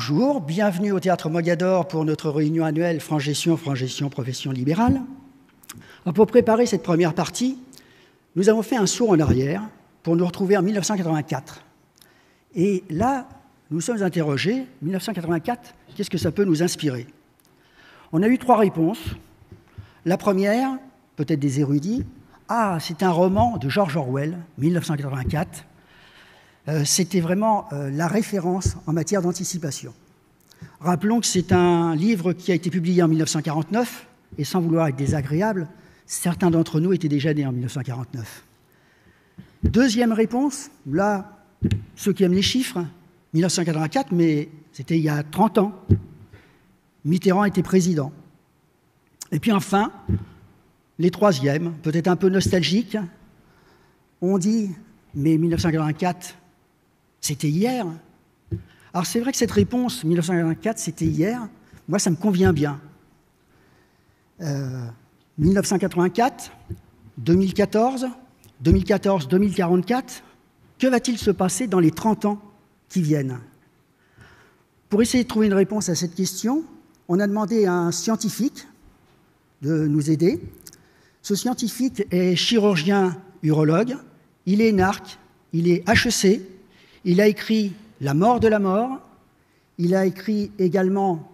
Bonjour, bienvenue au Théâtre Mogador pour notre réunion annuelle Frangestion, Frangestion, Profession libérale. Euh, pour préparer cette première partie, nous avons fait un saut en arrière pour nous retrouver en 1984. Et là, nous sommes interrogés, 1984, qu'est-ce que ça peut nous inspirer On a eu trois réponses. La première, peut-être des érudits, ah, c'est un roman de George Orwell, 1984. Euh, c'était vraiment euh, la référence en matière d'anticipation. Rappelons que c'est un livre qui a été publié en 1949, et sans vouloir être désagréable, certains d'entre nous étaient déjà nés en 1949. Deuxième réponse, là, ceux qui aiment les chiffres, 1984, mais c'était il y a 30 ans, Mitterrand était président. Et puis enfin, les troisièmes, peut-être un peu nostalgiques, ont dit, mais 1984, c'était hier. Alors c'est vrai que cette réponse, 1984, c'était hier. Moi, ça me convient bien. 1984, 2014, 2014, 2044, que va-t-il se passer dans les 30 ans qui viennent Pour essayer de trouver une réponse à cette question, on a demandé à un scientifique de nous aider. Ce scientifique est chirurgien urologue, il est NARC, il est HEC, il a écrit La mort de la mort, il a écrit également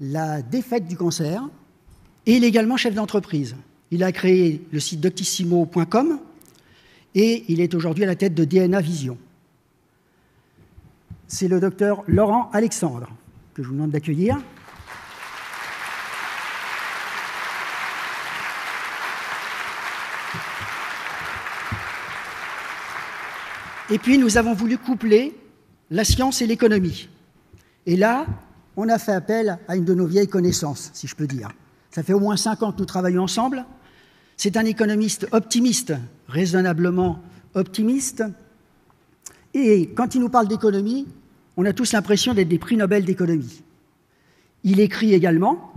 La défaite du cancer, et il est également chef d'entreprise. Il a créé le site doctissimo.com et il est aujourd'hui à la tête de DNA Vision. C'est le docteur Laurent Alexandre que je vous demande d'accueillir. Et puis nous avons voulu coupler la science et l'économie. Et là, on a fait appel à une de nos vieilles connaissances, si je peux dire. Ça fait au moins cinq ans que nous travaillons ensemble. C'est un économiste optimiste, raisonnablement optimiste. Et quand il nous parle d'économie, on a tous l'impression d'être des prix Nobel d'économie. Il écrit également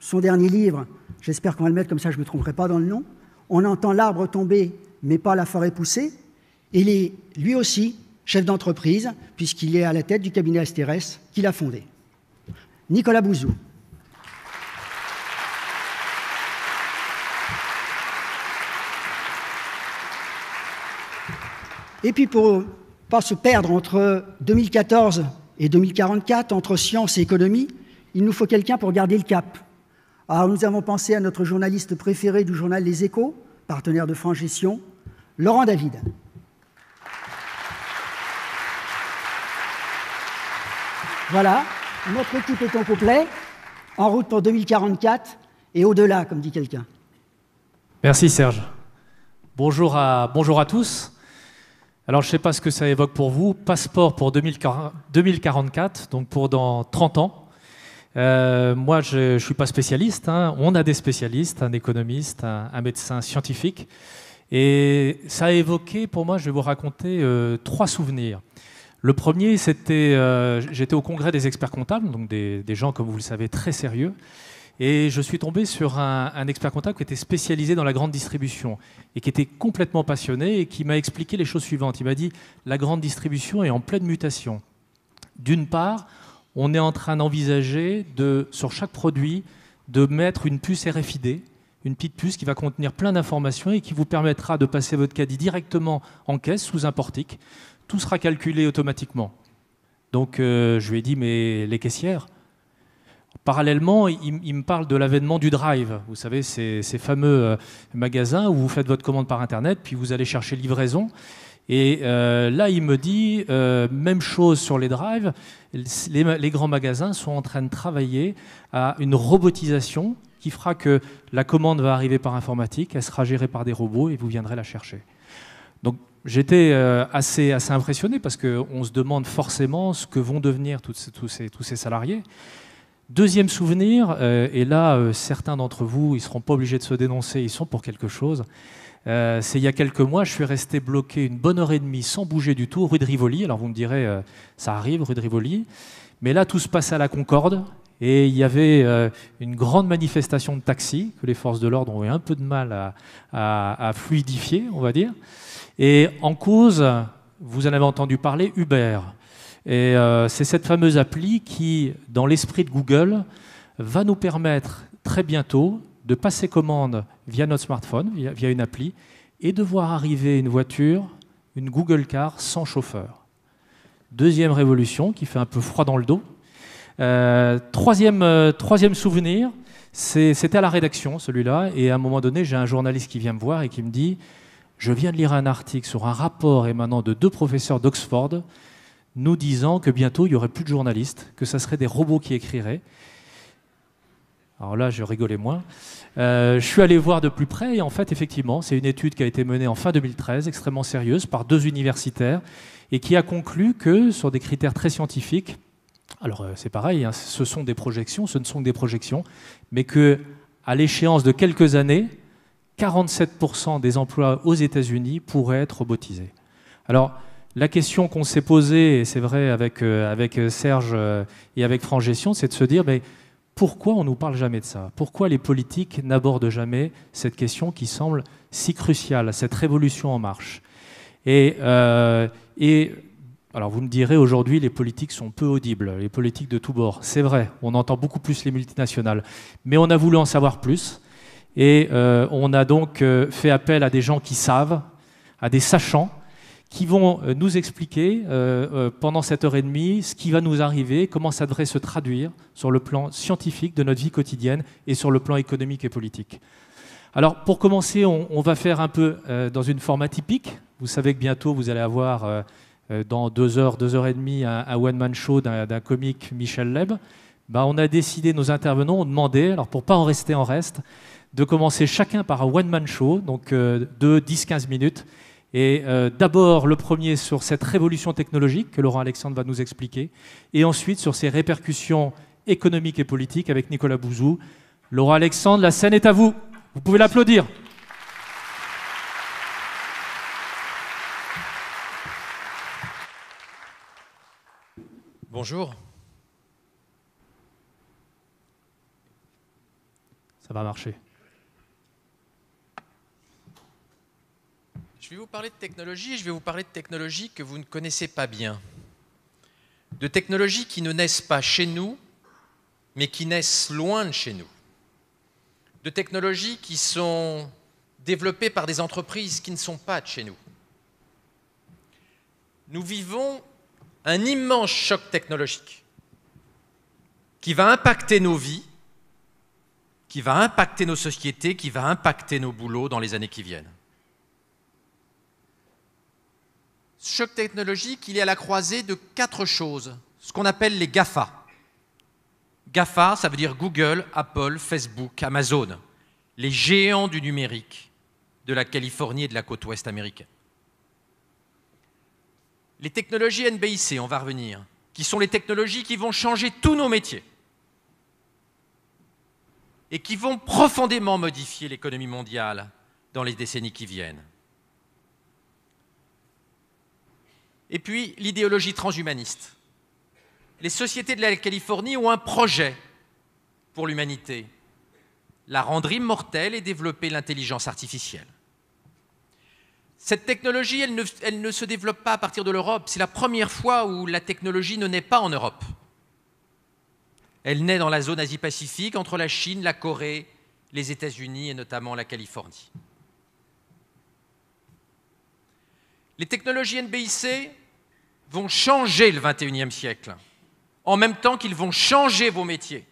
son dernier livre, j'espère qu'on va le mettre comme ça, je ne me tromperai pas dans le nom, On entend l'arbre tomber, mais pas la forêt pousser, il est lui aussi chef d'entreprise, puisqu'il est à la tête du cabinet Asterès qu'il a fondé. Nicolas Bouzou. Et puis pour pas se perdre entre 2014 et 2044, entre science et économie, il nous faut quelqu'un pour garder le cap. Alors ah, nous avons pensé à notre journaliste préféré du journal Les Échos, partenaire de France Gestion, Laurent David. Voilà, notre équipe est en complet, en route pour 2044 et au-delà, comme dit quelqu'un. Merci Serge. Bonjour à, tous. Alors je ne sais pas ce que ça évoque pour vous, passeport pour 2044, donc pour dans 30 ans. Euh, moi, je ne suis pas spécialiste. Hein. On a des spécialistes, un économiste, un, médecin scientifique. Et ça a évoqué, pour moi, je vais vous raconter euh, trois souvenirs. Le premier, c'était, euh, j'étais au congrès des experts comptables, donc des, gens, comme vous le savez, très sérieux. Et je suis tombé sur un, expert comptable qui était spécialisé dans la grande distribution et qui était complètement passionné et qui m'a expliqué les choses suivantes. Il m'a dit, la grande distribution est en pleine mutation. D'une part, on est en train d'envisager de, sur chaque produit de mettre une puce RFID, une petite puce qui va contenir plein d'informations et qui vous permettra de passer votre caddie directement en caisse sous un portique tout sera calculé automatiquement. Donc euh, je lui ai dit, mais les caissières Parallèlement, il, me parle de l'avènement du drive. Vous savez, ces, fameux euh, magasins où vous faites votre commande par Internet, puis vous allez chercher livraison. Et euh, là, il me dit, même chose sur les drives, les, les, grands magasins sont en train de travailler à une robotisation qui fera que la commande va arriver par informatique, elle sera gérée par des robots et vous viendrez la chercher. Donc J'étais euh, assez, assez impressionné parce qu'on se demande forcément ce que vont devenir tous ces, tous ces, tous ces salariés. Deuxième souvenir, euh, et là, euh, certains d'entre vous, ils ne seront pas obligés de se dénoncer, ils sont pour quelque chose. c'est il y a quelques mois, je suis resté bloqué une bonne heure et demie sans bouger du tout, rue de Rivoli. Alors vous me direz, ça arrive, rue de Rivoli. Mais là, tout se passe à la Concorde. Et il y avait une grande manifestation de taxis que les forces de l'ordre ont eu un peu de mal à fluidifier, on va dire. Et en cause, vous en avez entendu parler, Uber. Et euh, c'est cette fameuse appli qui, dans l'esprit de Google, va nous permettre très bientôt de passer commande via notre smartphone, via, une appli, et de voir arriver une voiture, une Google Car sans chauffeur. Deuxième révolution qui fait un peu froid dans le dos. Euh, troisième, euh, troisième souvenir, c'était à la rédaction celui-là, et à un moment donné, j'ai un journaliste qui vient me voir et qui me dit je viens de lire un article sur un rapport émanant de deux professeurs d'Oxford nous disant que bientôt il n'y aurait plus de journalistes, que ce serait des robots qui écriraient. Alors là, je rigolais moins. Euh, je suis allé voir de plus près et en fait, effectivement, c'est une étude qui a été menée en fin 2013, extrêmement sérieuse, par deux universitaires et qui a conclu que, sur des critères très scientifiques, alors euh, c'est pareil, hein, ce sont des projections, ce ne sont que des projections, mais que à l'échéance de quelques années, 47% des emplois aux États-Unis pourraient être robotisés. Alors, la question qu'on s'est posée, et c'est vrai avec, euh, euh, Serge euh, et avec Franck Gestion, c'est de se dire mais pourquoi on ne nous parle jamais de ça Pourquoi les politiques n'abordent jamais cette question qui semble si cruciale, cette révolution en marche et alors vous me direz aujourd'hui les politiques sont peu audibles, les politiques de tous bords. C'est vrai, on entend beaucoup plus les multinationales. Mais on a voulu en savoir plus. Et euh, on a donc euh, fait appel à des gens qui savent, à des sachants, qui vont euh, nous expliquer pendant cette heure et demie ce qui va nous arriver, comment ça devrait se traduire sur le plan scientifique de notre vie quotidienne et sur le plan économique et politique. Alors pour commencer, on, va faire un peu dans une forme atypique. Vous savez que bientôt vous allez avoir dans deux heures, deux heures et demie un, one-man show d'un comique Michel Leb. Ben, on a décidé, nos intervenants ont demandé, alors pour pas en rester en reste, de commencer chacun par un one-man show, donc euh, de 10-15 minutes. Et euh, d'abord le premier sur cette révolution technologique que Laurent Alexandre va nous expliquer, et ensuite sur ses répercussions économiques et politiques avec Nicolas Bouzou. Laurent Alexandre, la scène est à vous. Vous pouvez l'applaudir. Bonjour. Ça va marcher. Je vais vous parler de technologie et je vais vous parler de technologies que vous ne connaissez pas bien. De technologies qui ne naissent pas chez nous, mais qui naissent loin de chez nous. De technologies qui sont développées par des entreprises qui ne sont pas de chez nous. Nous vivons un immense choc technologique qui va impacter nos vies, qui va impacter nos sociétés, qui va impacter nos boulots dans les années qui viennent. choc technologique, il est à la croisée de quatre choses, ce qu'on appelle les GAFA. GAFA, ça veut dire Google, Apple, Facebook, Amazon, les géants du numérique de la Californie et de la côte ouest américaine. Les technologies NBIC, on va revenir, qui sont les technologies qui vont changer tous nos métiers et qui vont profondément modifier l'économie mondiale dans les décennies qui viennent. et puis l'idéologie transhumaniste. Les sociétés de la Californie ont un projet pour l'humanité, la rendre immortelle et développer l'intelligence artificielle. Cette technologie, elle ne, se développe pas à partir de l'Europe. C'est la première fois où la technologie ne naît pas en Europe. Elle naît dans la zone Asie-Pacifique, entre la Chine, la Corée, les États-Unis et notamment la Californie. Les technologies NBIC vont changer le 21e siècle, en même temps qu'ils vont changer vos métiers.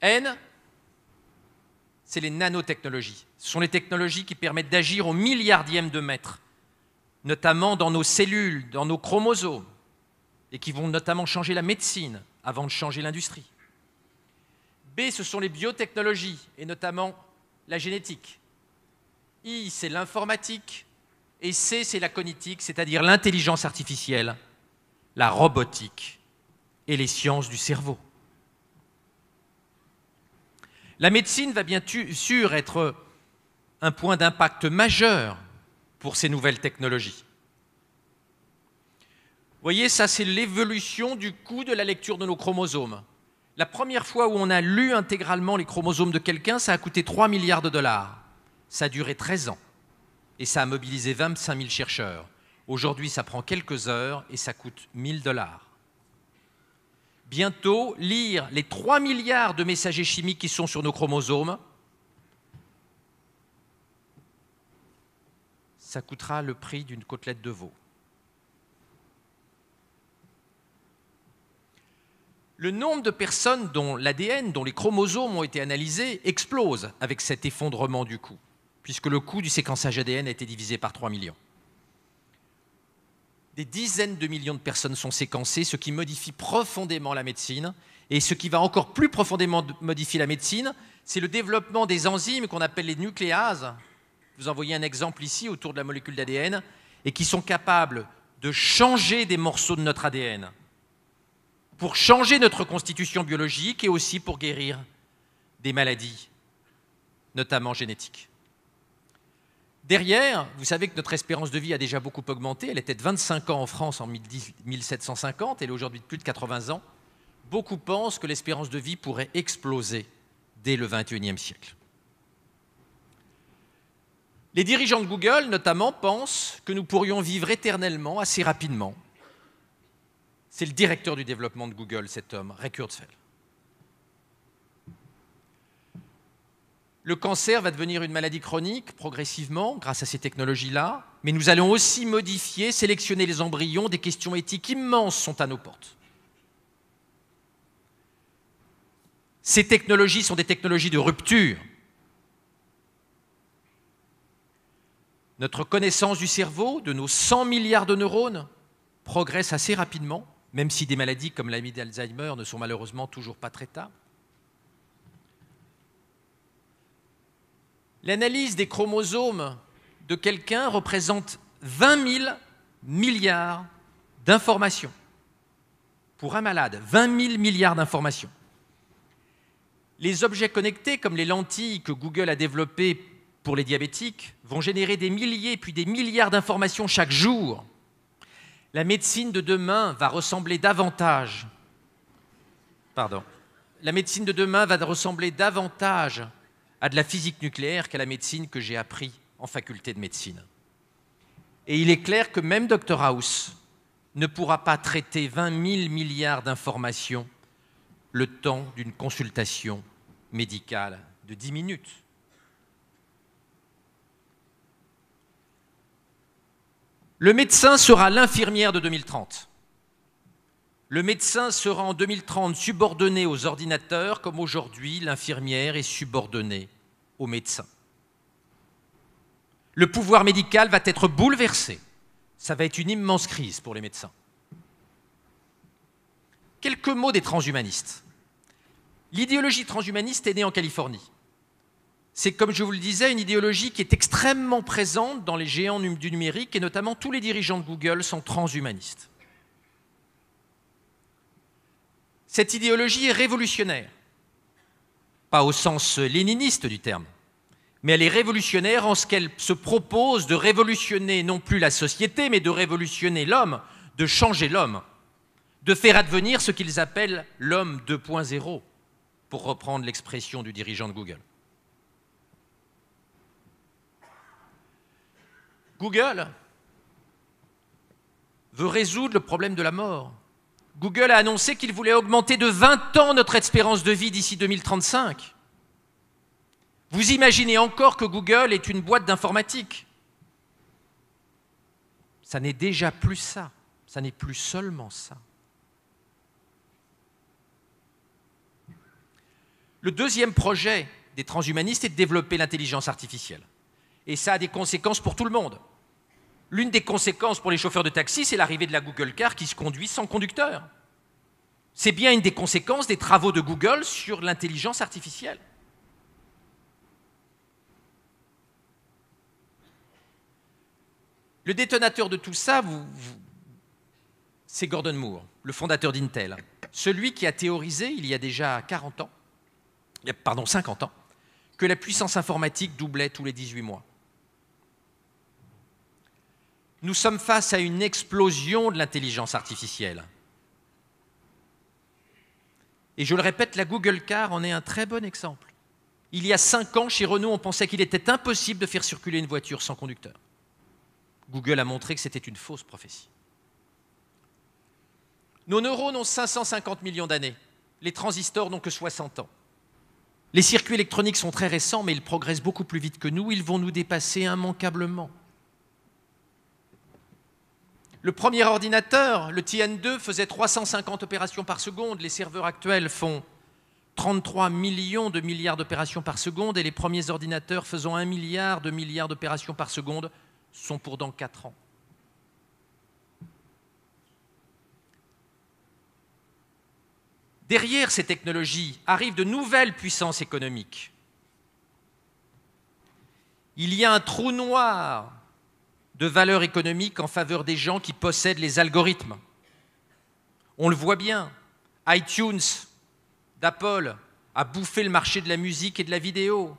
N, c'est les nanotechnologies. Ce sont les technologies qui permettent d'agir au milliardième de mètre, notamment dans nos cellules, dans nos chromosomes, et qui vont notamment changer la médecine avant de changer l'industrie. B, ce sont les biotechnologies, et notamment la génétique. I, c'est l'informatique. Et C, c'est la cognitique, c'est-à-dire l'intelligence artificielle, la robotique et les sciences du cerveau. La médecine va bien sûr être un point d'impact majeur pour ces nouvelles technologies. Vous voyez, ça c'est l'évolution du coût de la lecture de nos chromosomes. La première fois où on a lu intégralement les chromosomes de quelqu'un, ça a coûté 3 milliards de dollars. Ça a duré 13 ans. Et ça a mobilisé 25 000 chercheurs. Aujourd'hui, ça prend quelques heures et ça coûte 1000 dollars. Bientôt, lire les 3 milliards de messagers chimiques qui sont sur nos chromosomes, ça coûtera le prix d'une côtelette de veau. le nombre de personnes dont l'ADN, dont les chromosomes ont été analysés, explose avec cet effondrement du coût, puisque le coût du séquençage ADN a été divisé par 3 millions. Des dizaines de millions de personnes sont séquencées, ce qui modifie profondément la médecine. Et ce qui va encore plus profondément modifier la médecine, c'est le développement des enzymes qu'on appelle les nucléases. Vous en voyez un exemple ici autour de la molécule d'ADN, et qui sont capables de changer des morceaux de notre ADN pour changer notre constitution biologique et aussi pour guérir des maladies, notamment génétiques. Derrière, vous savez que notre espérance de vie a déjà beaucoup augmenté. Elle était de 25 ans en France en 1750, elle est aujourd'hui de plus de 80 ans. Beaucoup pensent que l'espérance de vie pourrait exploser dès le 21e siècle. Les dirigeants de Google, notamment, pensent que nous pourrions vivre éternellement, assez rapidement, c'est le directeur du développement de Google, cet homme, Ray Kurzweil. Le cancer va devenir une maladie chronique progressivement grâce à ces technologies-là, mais nous allons aussi modifier, sélectionner les embryons, des questions éthiques immenses sont à nos portes. Ces technologies sont des technologies de rupture. Notre connaissance du cerveau, de nos 100 milliards de neurones, progresse assez rapidement même si des maladies comme l'amie d'Alzheimer ne sont malheureusement toujours pas traitables. L'analyse des chromosomes de quelqu'un représente 20 000 milliards d'informations. Pour un malade, 20 000 milliards d'informations. Les objets connectés, comme les lentilles que Google a développées pour les diabétiques, vont générer des milliers puis des milliards d'informations chaque jour la médecine de demain va ressembler davantage. Pardon. La médecine de demain va ressembler davantage à de la physique nucléaire qu'à la médecine que j'ai appris en faculté de médecine. Et il est clair que même Dr House ne pourra pas traiter 20 000 milliards d'informations le temps d'une consultation médicale de 10 minutes. Le médecin sera l'infirmière de 2030. Le médecin sera en 2030 subordonné aux ordinateurs comme aujourd'hui l'infirmière est subordonnée aux médecins. Le pouvoir médical va être bouleversé. Ça va être une immense crise pour les médecins. Quelques mots des transhumanistes. L'idéologie transhumaniste est née en Californie. C'est, comme je vous le disais, une idéologie qui est extrêmement présente dans les géants du numérique, et notamment tous les dirigeants de Google sont transhumanistes. Cette idéologie est révolutionnaire, pas au sens léniniste du terme, mais elle est révolutionnaire en ce qu'elle se propose de révolutionner non plus la société, mais de révolutionner l'homme, de changer l'homme, de faire advenir ce qu'ils appellent l'homme 2.0, pour reprendre l'expression du dirigeant de Google. Google veut résoudre le problème de la mort. Google a annoncé qu'il voulait augmenter de 20 ans notre espérance de vie d'ici 2035. Vous imaginez encore que Google est une boîte d'informatique. Ça n'est déjà plus ça, ça n'est plus seulement ça. Le deuxième projet des transhumanistes est de développer l'intelligence artificielle. Et ça a des conséquences pour tout le monde. L'une des conséquences pour les chauffeurs de taxi, c'est l'arrivée de la Google Car qui se conduit sans conducteur. C'est bien une des conséquences des travaux de Google sur l'intelligence artificielle. Le détonateur de tout ça, vous, c'est Gordon Moore, le fondateur d'Intel, celui qui a théorisé il y a déjà 40 ans, pardon 50 ans, que la puissance informatique doublait tous les 18 mois nous sommes face à une explosion de l'intelligence artificielle. Et je le répète, la Google Car en est un très bon exemple. Il y a cinq ans, chez Renault, on pensait qu'il était impossible de faire circuler une voiture sans conducteur. Google a montré que c'était une fausse prophétie. Nos neurones ont 550 millions d'années. Les transistors n'ont que 60 ans. Les circuits électroniques sont très récents, mais ils progressent beaucoup plus vite que nous. Ils vont nous dépasser immanquablement. Le premier ordinateur, le TN2, faisait 350 opérations par seconde. Les serveurs actuels font 33 millions de milliards d'opérations par seconde et les premiers ordinateurs faisant 1 milliard de milliards d'opérations par seconde sont pour dans 4 ans. Derrière ces technologies arrivent de nouvelles puissances économiques. Il y a un trou noir de valeur économique en faveur des gens qui possèdent les algorithmes. On le voit bien, iTunes d'Apple a bouffé le marché de la musique et de la vidéo.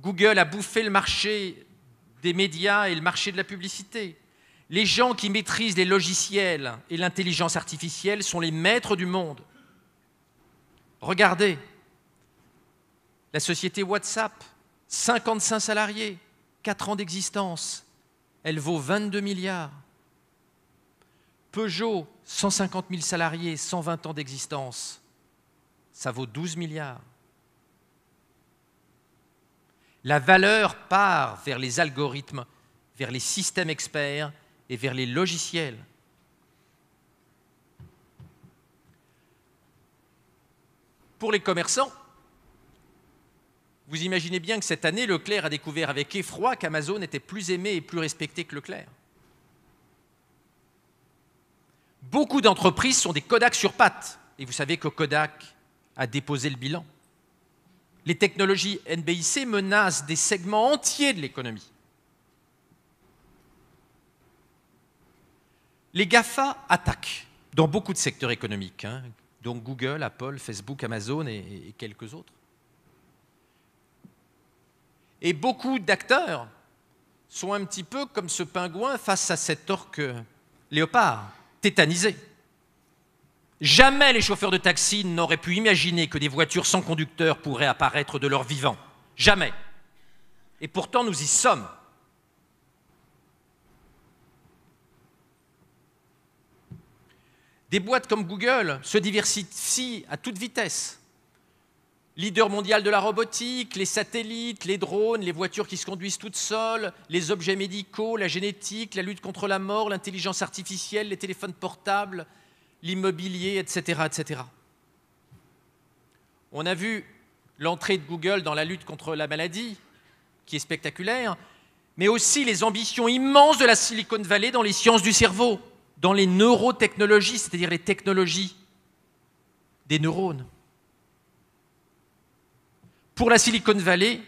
Google a bouffé le marché des médias et le marché de la publicité. Les gens qui maîtrisent les logiciels et l'intelligence artificielle sont les maîtres du monde. Regardez, la société WhatsApp, 55 salariés, 4 ans d'existence, elle vaut 22 milliards. Peugeot, 150 000 salariés, 120 ans d'existence, ça vaut 12 milliards. La valeur part vers les algorithmes, vers les systèmes experts et vers les logiciels. Pour les commerçants, vous imaginez bien que cette année, Leclerc a découvert avec effroi qu'Amazon était plus aimé et plus respecté que Leclerc. Beaucoup d'entreprises sont des Kodak sur pattes. Et vous savez que Kodak a déposé le bilan. Les technologies NBIC menacent des segments entiers de l'économie. Les GAFA attaquent dans beaucoup de secteurs économiques, hein, dont Google, Apple, Facebook, Amazon et quelques autres. Et beaucoup d'acteurs sont un petit peu comme ce pingouin face à cet orque léopard, tétanisé. Jamais les chauffeurs de taxi n'auraient pu imaginer que des voitures sans conducteur pourraient apparaître de leur vivant. Jamais. Et pourtant, nous y sommes. Des boîtes comme Google se diversifient à toute vitesse. Leader mondial de la robotique, les satellites, les drones, les voitures qui se conduisent toutes seules, les objets médicaux, la génétique, la lutte contre la mort, l'intelligence artificielle, les téléphones portables, l'immobilier, etc., etc. On a vu l'entrée de Google dans la lutte contre la maladie, qui est spectaculaire, mais aussi les ambitions immenses de la Silicon Valley dans les sciences du cerveau, dans les neurotechnologies, c'est-à-dire les technologies des neurones. Pour la Silicon Valley,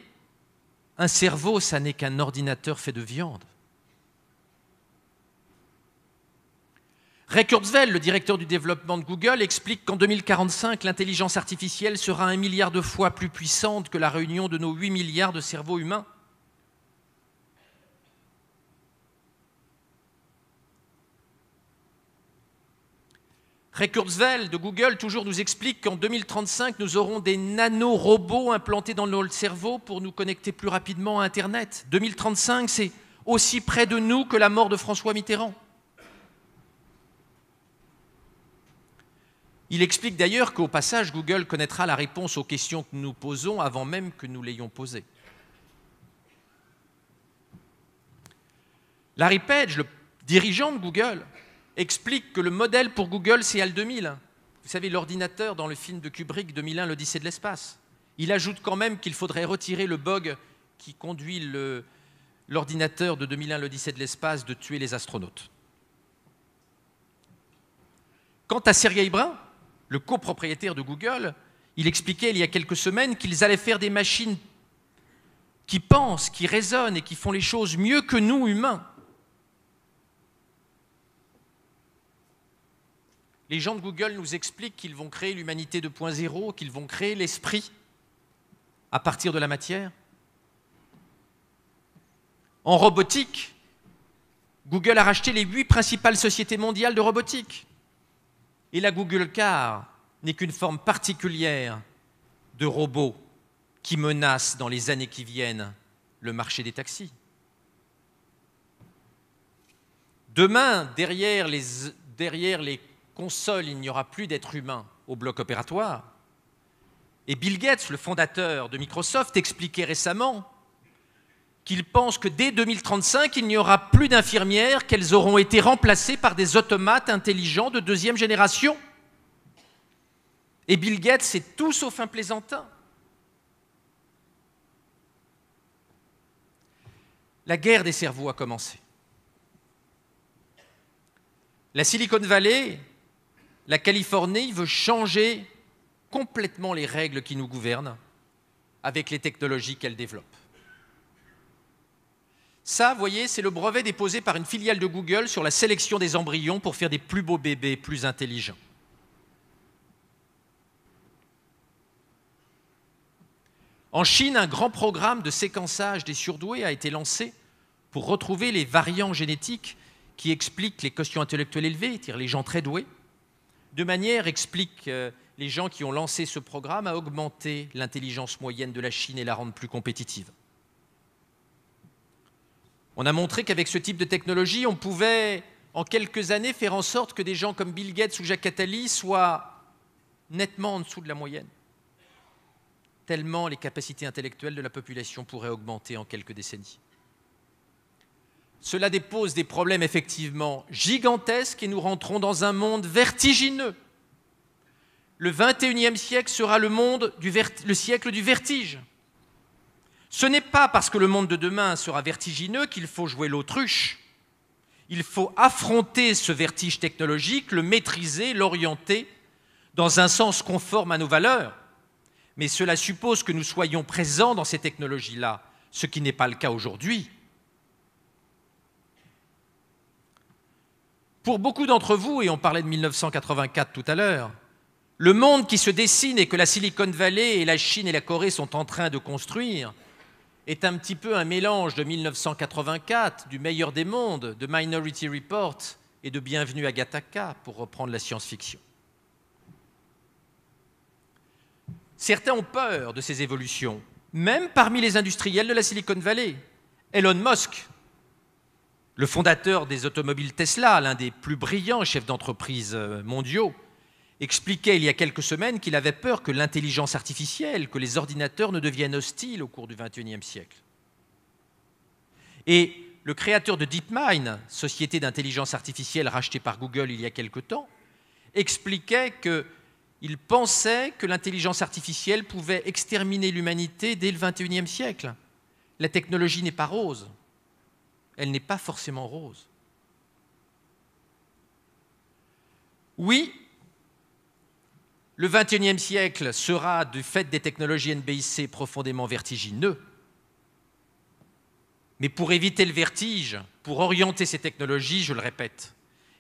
un cerveau, ça n'est qu'un ordinateur fait de viande. Ray Kurzweil, le directeur du développement de Google, explique qu'en 2045, l'intelligence artificielle sera un milliard de fois plus puissante que la réunion de nos 8 milliards de cerveaux humains. Ray Kurzweil de Google toujours nous explique qu'en 2035, nous aurons des nanorobots implantés dans notre cerveau pour nous connecter plus rapidement à Internet. 2035, c'est aussi près de nous que la mort de François Mitterrand. Il explique d'ailleurs qu'au passage, Google connaîtra la réponse aux questions que nous posons avant même que nous l'ayons posée. Larry Page, le dirigeant de Google, explique que le modèle pour Google, c'est Al 2000. Vous savez, l'ordinateur dans le film de Kubrick 2001, l'Odyssée de l'espace. Il ajoute quand même qu'il faudrait retirer le bug qui conduit l'ordinateur de 2001, l'Odyssée de l'espace, de tuer les astronautes. Quant à Sergey Brin, le copropriétaire de Google, il expliquait il y a quelques semaines qu'ils allaient faire des machines qui pensent, qui raisonnent et qui font les choses mieux que nous, humains. Les gens de Google nous expliquent qu'ils vont créer l'humanité 2.0, qu'ils vont créer l'esprit à partir de la matière. En robotique, Google a racheté les huit principales sociétés mondiales de robotique. Et la Google Car n'est qu'une forme particulière de robot qui menace dans les années qui viennent le marché des taxis. Demain, derrière les, derrière les Console, il n'y aura plus d'êtres humains au bloc opératoire. Et Bill Gates, le fondateur de Microsoft, expliquait récemment qu'il pense que dès 2035, il n'y aura plus d'infirmières, qu'elles auront été remplacées par des automates intelligents de deuxième génération. Et Bill Gates, c'est tout sauf un plaisantin. La guerre des cerveaux a commencé. La Silicon Valley la Californie veut changer complètement les règles qui nous gouvernent avec les technologies qu'elle développe. Ça, vous voyez, c'est le brevet déposé par une filiale de Google sur la sélection des embryons pour faire des plus beaux bébés, plus intelligents. En Chine, un grand programme de séquençage des surdoués a été lancé pour retrouver les variants génétiques qui expliquent les questions intellectuelles élevées, c'est-à-dire les gens très doués, de manière, expliquent euh, les gens qui ont lancé ce programme, à augmenter l'intelligence moyenne de la Chine et la rendre plus compétitive. On a montré qu'avec ce type de technologie, on pouvait, en quelques années, faire en sorte que des gens comme Bill Gates ou Jacques Attali soient nettement en dessous de la moyenne, tellement les capacités intellectuelles de la population pourraient augmenter en quelques décennies. Cela dépose des problèmes effectivement gigantesques et nous rentrons dans un monde vertigineux. Le 21e siècle sera le, le siècle du vertige. Ce n'est pas parce que le monde de demain sera vertigineux qu'il faut jouer l'autruche. Il faut affronter ce vertige technologique, le maîtriser, l'orienter dans un sens conforme à nos valeurs. Mais cela suppose que nous soyons présents dans ces technologies-là, ce qui n'est pas le cas aujourd'hui. Pour beaucoup d'entre vous, et on parlait de 1984 tout à l'heure, le monde qui se dessine et que la Silicon Valley et la Chine et la Corée sont en train de construire est un petit peu un mélange de 1984, du meilleur des mondes, de Minority Report et de Bienvenue à Gattaca, pour reprendre la science-fiction. Certains ont peur de ces évolutions, même parmi les industriels de la Silicon Valley. Elon Musk, le fondateur des automobiles Tesla, l'un des plus brillants chefs d'entreprise euh, mondiaux, expliquait il y a quelques semaines qu'il avait peur que l'intelligence artificielle, que les ordinateurs ne deviennent hostiles au cours du XXIe siècle. Et le créateur de DeepMind, société d'intelligence artificielle rachetée par Google il y a quelque temps, expliquait qu'il pensait que l'intelligence artificielle pouvait exterminer l'humanité dès le XXIe siècle. La technologie n'est pas rose elle n'est pas forcément rose. Oui, le XXIe siècle sera, du fait des technologies NBIC, profondément vertigineux. Mais pour éviter le vertige, pour orienter ces technologies, je le répète,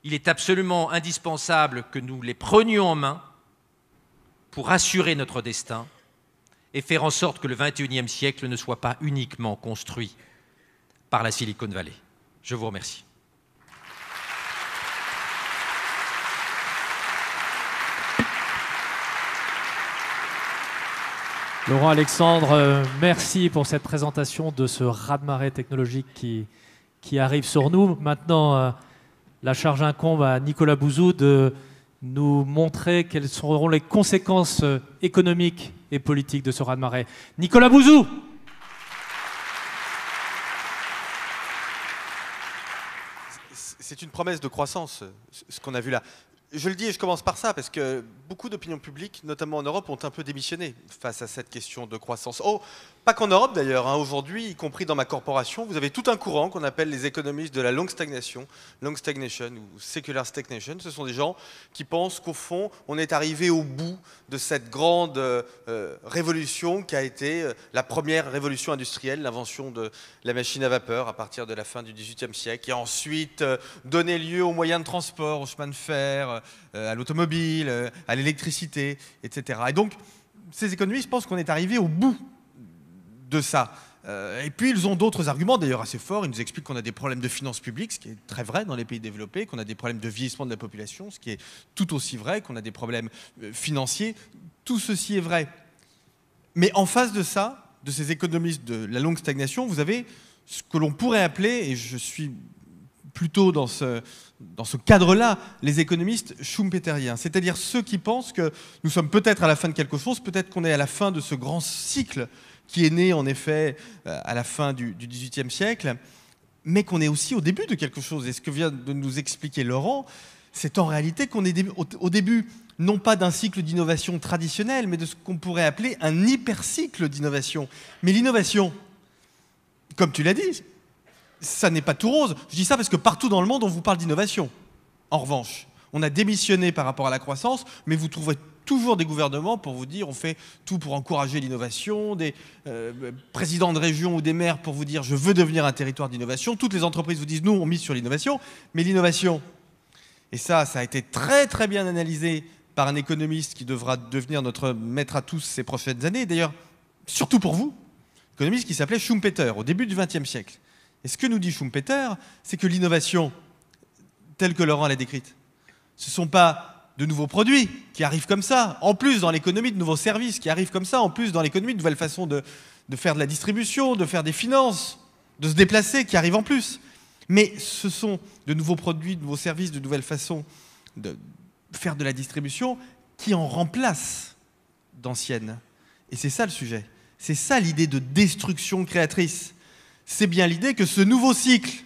il est absolument indispensable que nous les prenions en main pour assurer notre destin et faire en sorte que le XXIe siècle ne soit pas uniquement construit par la Silicon Valley. Je vous remercie. Laurent Alexandre, euh, merci pour cette présentation de ce raz de technologique qui, qui, arrive sur nous. Maintenant, euh, la charge incombe à Nicolas Bouzou de nous montrer quelles seront les conséquences euh, économiques et politiques de ce raz de Nicolas Bouzou c'est une promesse de croissance, ce qu'on a vu là. Je le dis et je commence par ça, parce que beaucoup d'opinions publiques, notamment en Europe, ont un peu démissionné face à cette question de croissance. Oh, pas qu'en Europe d'ailleurs, hein. aujourd'hui, y compris dans ma corporation, vous avez tout un courant qu'on appelle les économistes de la longue stagnation, long stagnation ou secular stagnation. Ce sont des gens qui pensent qu'au fond, on est arrivé au bout de cette grande euh, euh, révolution qui a été euh, la première révolution industrielle, l'invention de la machine à vapeur à partir de la fin du XVIIIe siècle, et ensuite donné lieu aux moyens de transport, aux chemins de fer, à l'automobile, à l'électricité, etc. Et donc, ces économistes pensent qu'on est arrivé au bout de ça. Euh, et puis ils ont d'autres arguments, d'ailleurs assez forts. Ils nous expliquent qu'on a des problèmes de finances publiques, ce qui est très vrai dans les pays développés, qu'on a des problèmes de vieillissement de la population, ce qui est tout aussi vrai, qu'on a des problèmes euh, financiers. Tout ceci est vrai. Mais en face de ça, de ces économistes de la longue stagnation, vous avez ce que l'on pourrait appeler, et je suis plutôt dans ce, dans ce cadre-là, les économistes schumpeteriens, c'est-à-dire ceux qui pensent que nous sommes peut-être à la fin de quelque chose, peut-être qu'on est à la fin de ce grand cycle qui est né en effet euh, à la fin du XVIIIe siècle, mais qu'on est aussi au début de quelque chose. Et ce que vient de nous expliquer Laurent, c'est en réalité qu'on est au début non pas d'un cycle d'innovation traditionnel, mais de ce qu'on pourrait appeler un hypercycle d'innovation. Mais l'innovation, comme tu l'as dit, ça n'est pas tout rose. Je dis ça parce que partout dans le monde, on vous parle d'innovation. En revanche, on a démissionné par rapport à la croissance, mais vous trouvez toujours des gouvernements pour vous dire on fait tout pour encourager l'innovation, des euh, présidents de région ou des maires pour vous dire je veux devenir un territoire d'innovation. Toutes les entreprises vous disent nous on mise sur l'innovation, mais l'innovation, et ça, ça a été très très bien analysé par un économiste qui devra devenir notre maître à tous ces prochaines années, d'ailleurs surtout pour vous, économiste qui s'appelait Schumpeter au début du XXe siècle. Et ce que nous dit Schumpeter, c'est que l'innovation, telle que Laurent l'a décrite, ce ne sont pas de nouveaux produits qui arrivent comme ça, en plus dans l'économie de nouveaux services qui arrivent comme ça, en plus dans l'économie de nouvelles façons de, faire de la distribution, de faire des finances, de se déplacer qui arrivent en plus. Mais ce sont de nouveaux produits, de nouveaux services, de nouvelles façons de faire de la distribution qui en remplacent d'anciennes. Et c'est ça le sujet. C'est ça l'idée de destruction créatrice. C'est bien l'idée que ce nouveau cycle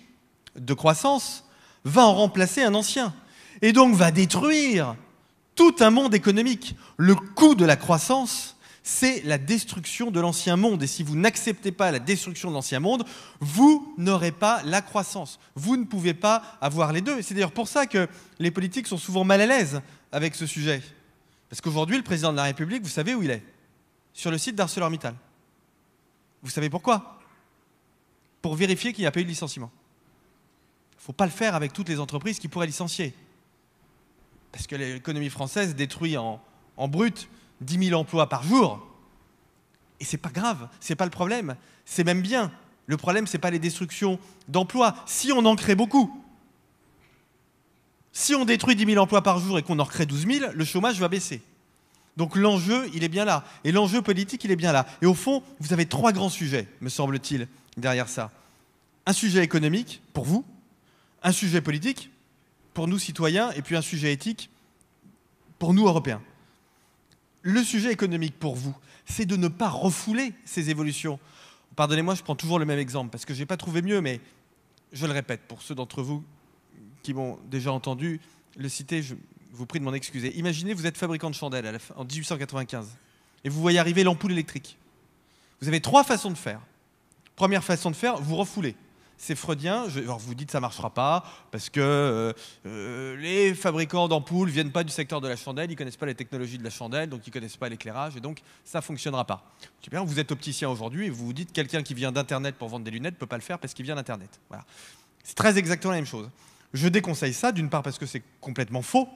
de croissance va en remplacer un ancien et donc va détruire tout un monde économique. Le coût de la croissance, c'est la destruction de l'ancien monde. Et si vous n'acceptez pas la destruction de l'ancien monde, vous n'aurez pas la croissance. Vous ne pouvez pas avoir les deux. C'est d'ailleurs pour ça que les politiques sont souvent mal à l'aise avec ce sujet. Parce qu'aujourd'hui, le président de la République, vous savez où il est Sur le site d'ArcelorMittal. Vous savez pourquoi Pour vérifier qu'il n'y a pas eu de licenciement. Il ne faut pas le faire avec toutes les entreprises qui pourraient licencier parce que l'économie française détruit en, brut 10 000 emplois par jour. Et n'est pas grave, ce n'est pas le problème, c'est même bien. Le problème, ce n'est pas les destructions d'emplois, si on en crée beaucoup. Si on détruit 10 000 emplois par jour et qu'on en crée 12 000, le chômage va baisser. Donc l'enjeu, il est bien là. Et l'enjeu politique, il est bien là. Et au fond, vous avez trois grands sujets, me semble-t-il, derrière ça. Un sujet économique, pour vous, un sujet politique, pour nous citoyens et puis un sujet éthique pour nous Européens. Le sujet économique pour vous, c'est de ne pas refouler ces évolutions. Pardonnez-moi, je prends toujours le même exemple parce que je n'ai pas trouvé mieux, mais je le répète pour ceux d'entre vous qui m'ont déjà entendu le citer, je vous prie de m'en excuser. Imaginez, vous êtes fabricant de chandelles en 1895 et vous voyez arriver l'ampoule électrique. Vous avez trois façons de faire. Première façon de faire, vous refoulez c'est freudien. Je, vous dites que ça marchera pas parce que euh, euh, les fabricants d'ampoules viennent pas du secteur de la chandelle, ils connaissent pas les technologies de la chandelle, donc ils connaissent pas l'éclairage et donc ça fonctionnera pas. Bien, vous êtes opticien aujourd'hui et vous vous dites quelqu'un qui vient d'internet pour vendre des lunettes peut pas le faire parce qu'il vient d'internet. Voilà. C'est très exactement la même chose. Je déconseille ça d'une part parce que c'est complètement faux,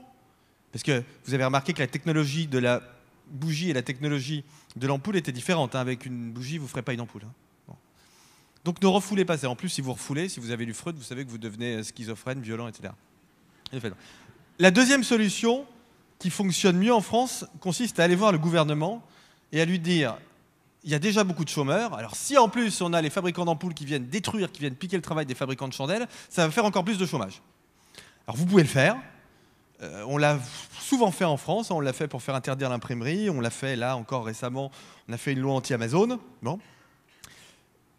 parce que vous avez remarqué que la technologie de la bougie et la technologie de l'ampoule étaient différentes. Hein. Avec une bougie, vous ne ferez pas une ampoule. Hein. Donc ne refoulez pas ça. En plus, si vous refoulez, si vous avez lu Freud, vous savez que vous devenez euh, schizophrène, violent, etc. La deuxième solution, qui fonctionne mieux en France, consiste à aller voir le gouvernement et à lui dire il y a déjà beaucoup de chômeurs. Alors si en plus on a les fabricants d'ampoules qui viennent détruire, qui viennent piquer le travail des fabricants de chandelles, ça va faire encore plus de chômage. Alors vous pouvez le faire. Euh, on l'a souvent fait en France. On l'a fait pour faire interdire l'imprimerie. On l'a fait là encore récemment. On a fait une loi anti-Amazon. Bon.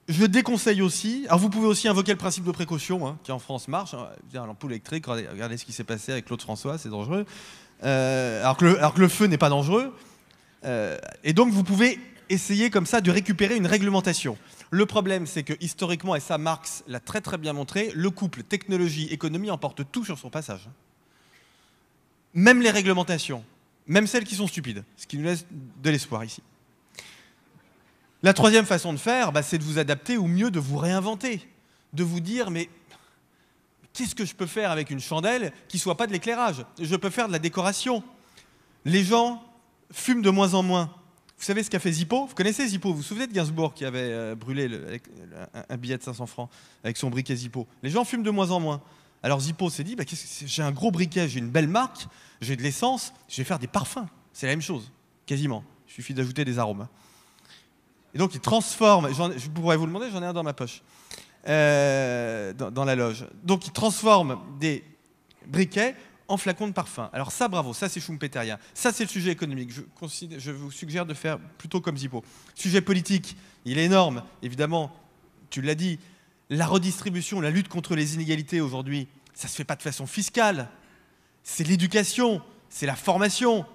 Je déconseille aussi, alors vous pouvez aussi invoquer le principe de précaution, hein, qui en France marche, hein, l'ampoule électrique, regardez, ce qui s'est passé avec Claude François, c'est dangereux, euh, alors, que le, feu n'est pas dangereux, euh, et donc vous pouvez essayer comme ça de récupérer une réglementation. Le problème, c'est que historiquement, et ça Marx l'a très très bien montré, le couple technologie-économie emporte tout sur son passage. Même les réglementations, même celles qui sont stupides, ce qui nous laisse de l'espoir ici. La troisième façon de faire, bah, c'est de vous adapter ou mieux de vous réinventer, de vous dire mais qu'est-ce que je peux faire avec une chandelle qui ne soit pas de l'éclairage Je peux faire de la décoration. Les gens fument de moins en moins. Vous savez ce qu'a fait Zippo Vous connaissez Zippo Vous vous souvenez de Gainsbourg qui avait euh, brûlé un billet de 500 francs avec son briquet Zippo Les gens fument de moins en moins. Alors Zippo s'est dit, bah, j'ai un gros briquet, j'ai une belle marque, j'ai de l'essence, je vais faire des parfums. C'est la même chose, quasiment. Il suffit d'ajouter des arômes. Hein. Et donc il transforme, je pourrais vous le demander, j'en ai un dans ma poche, euh, dans, la loge. Donc il transforme des briquets en flacons de parfum. Alors ça, bravo, ça c'est Schumpeterien. Ça c'est le sujet économique. Je, je vous suggère de faire plutôt comme Zippo. Sujet politique, il est énorme. Évidemment, tu l'as dit, la redistribution, la lutte contre les inégalités aujourd'hui, ça ne se fait pas de façon fiscale. C'est l'éducation, c'est la formation,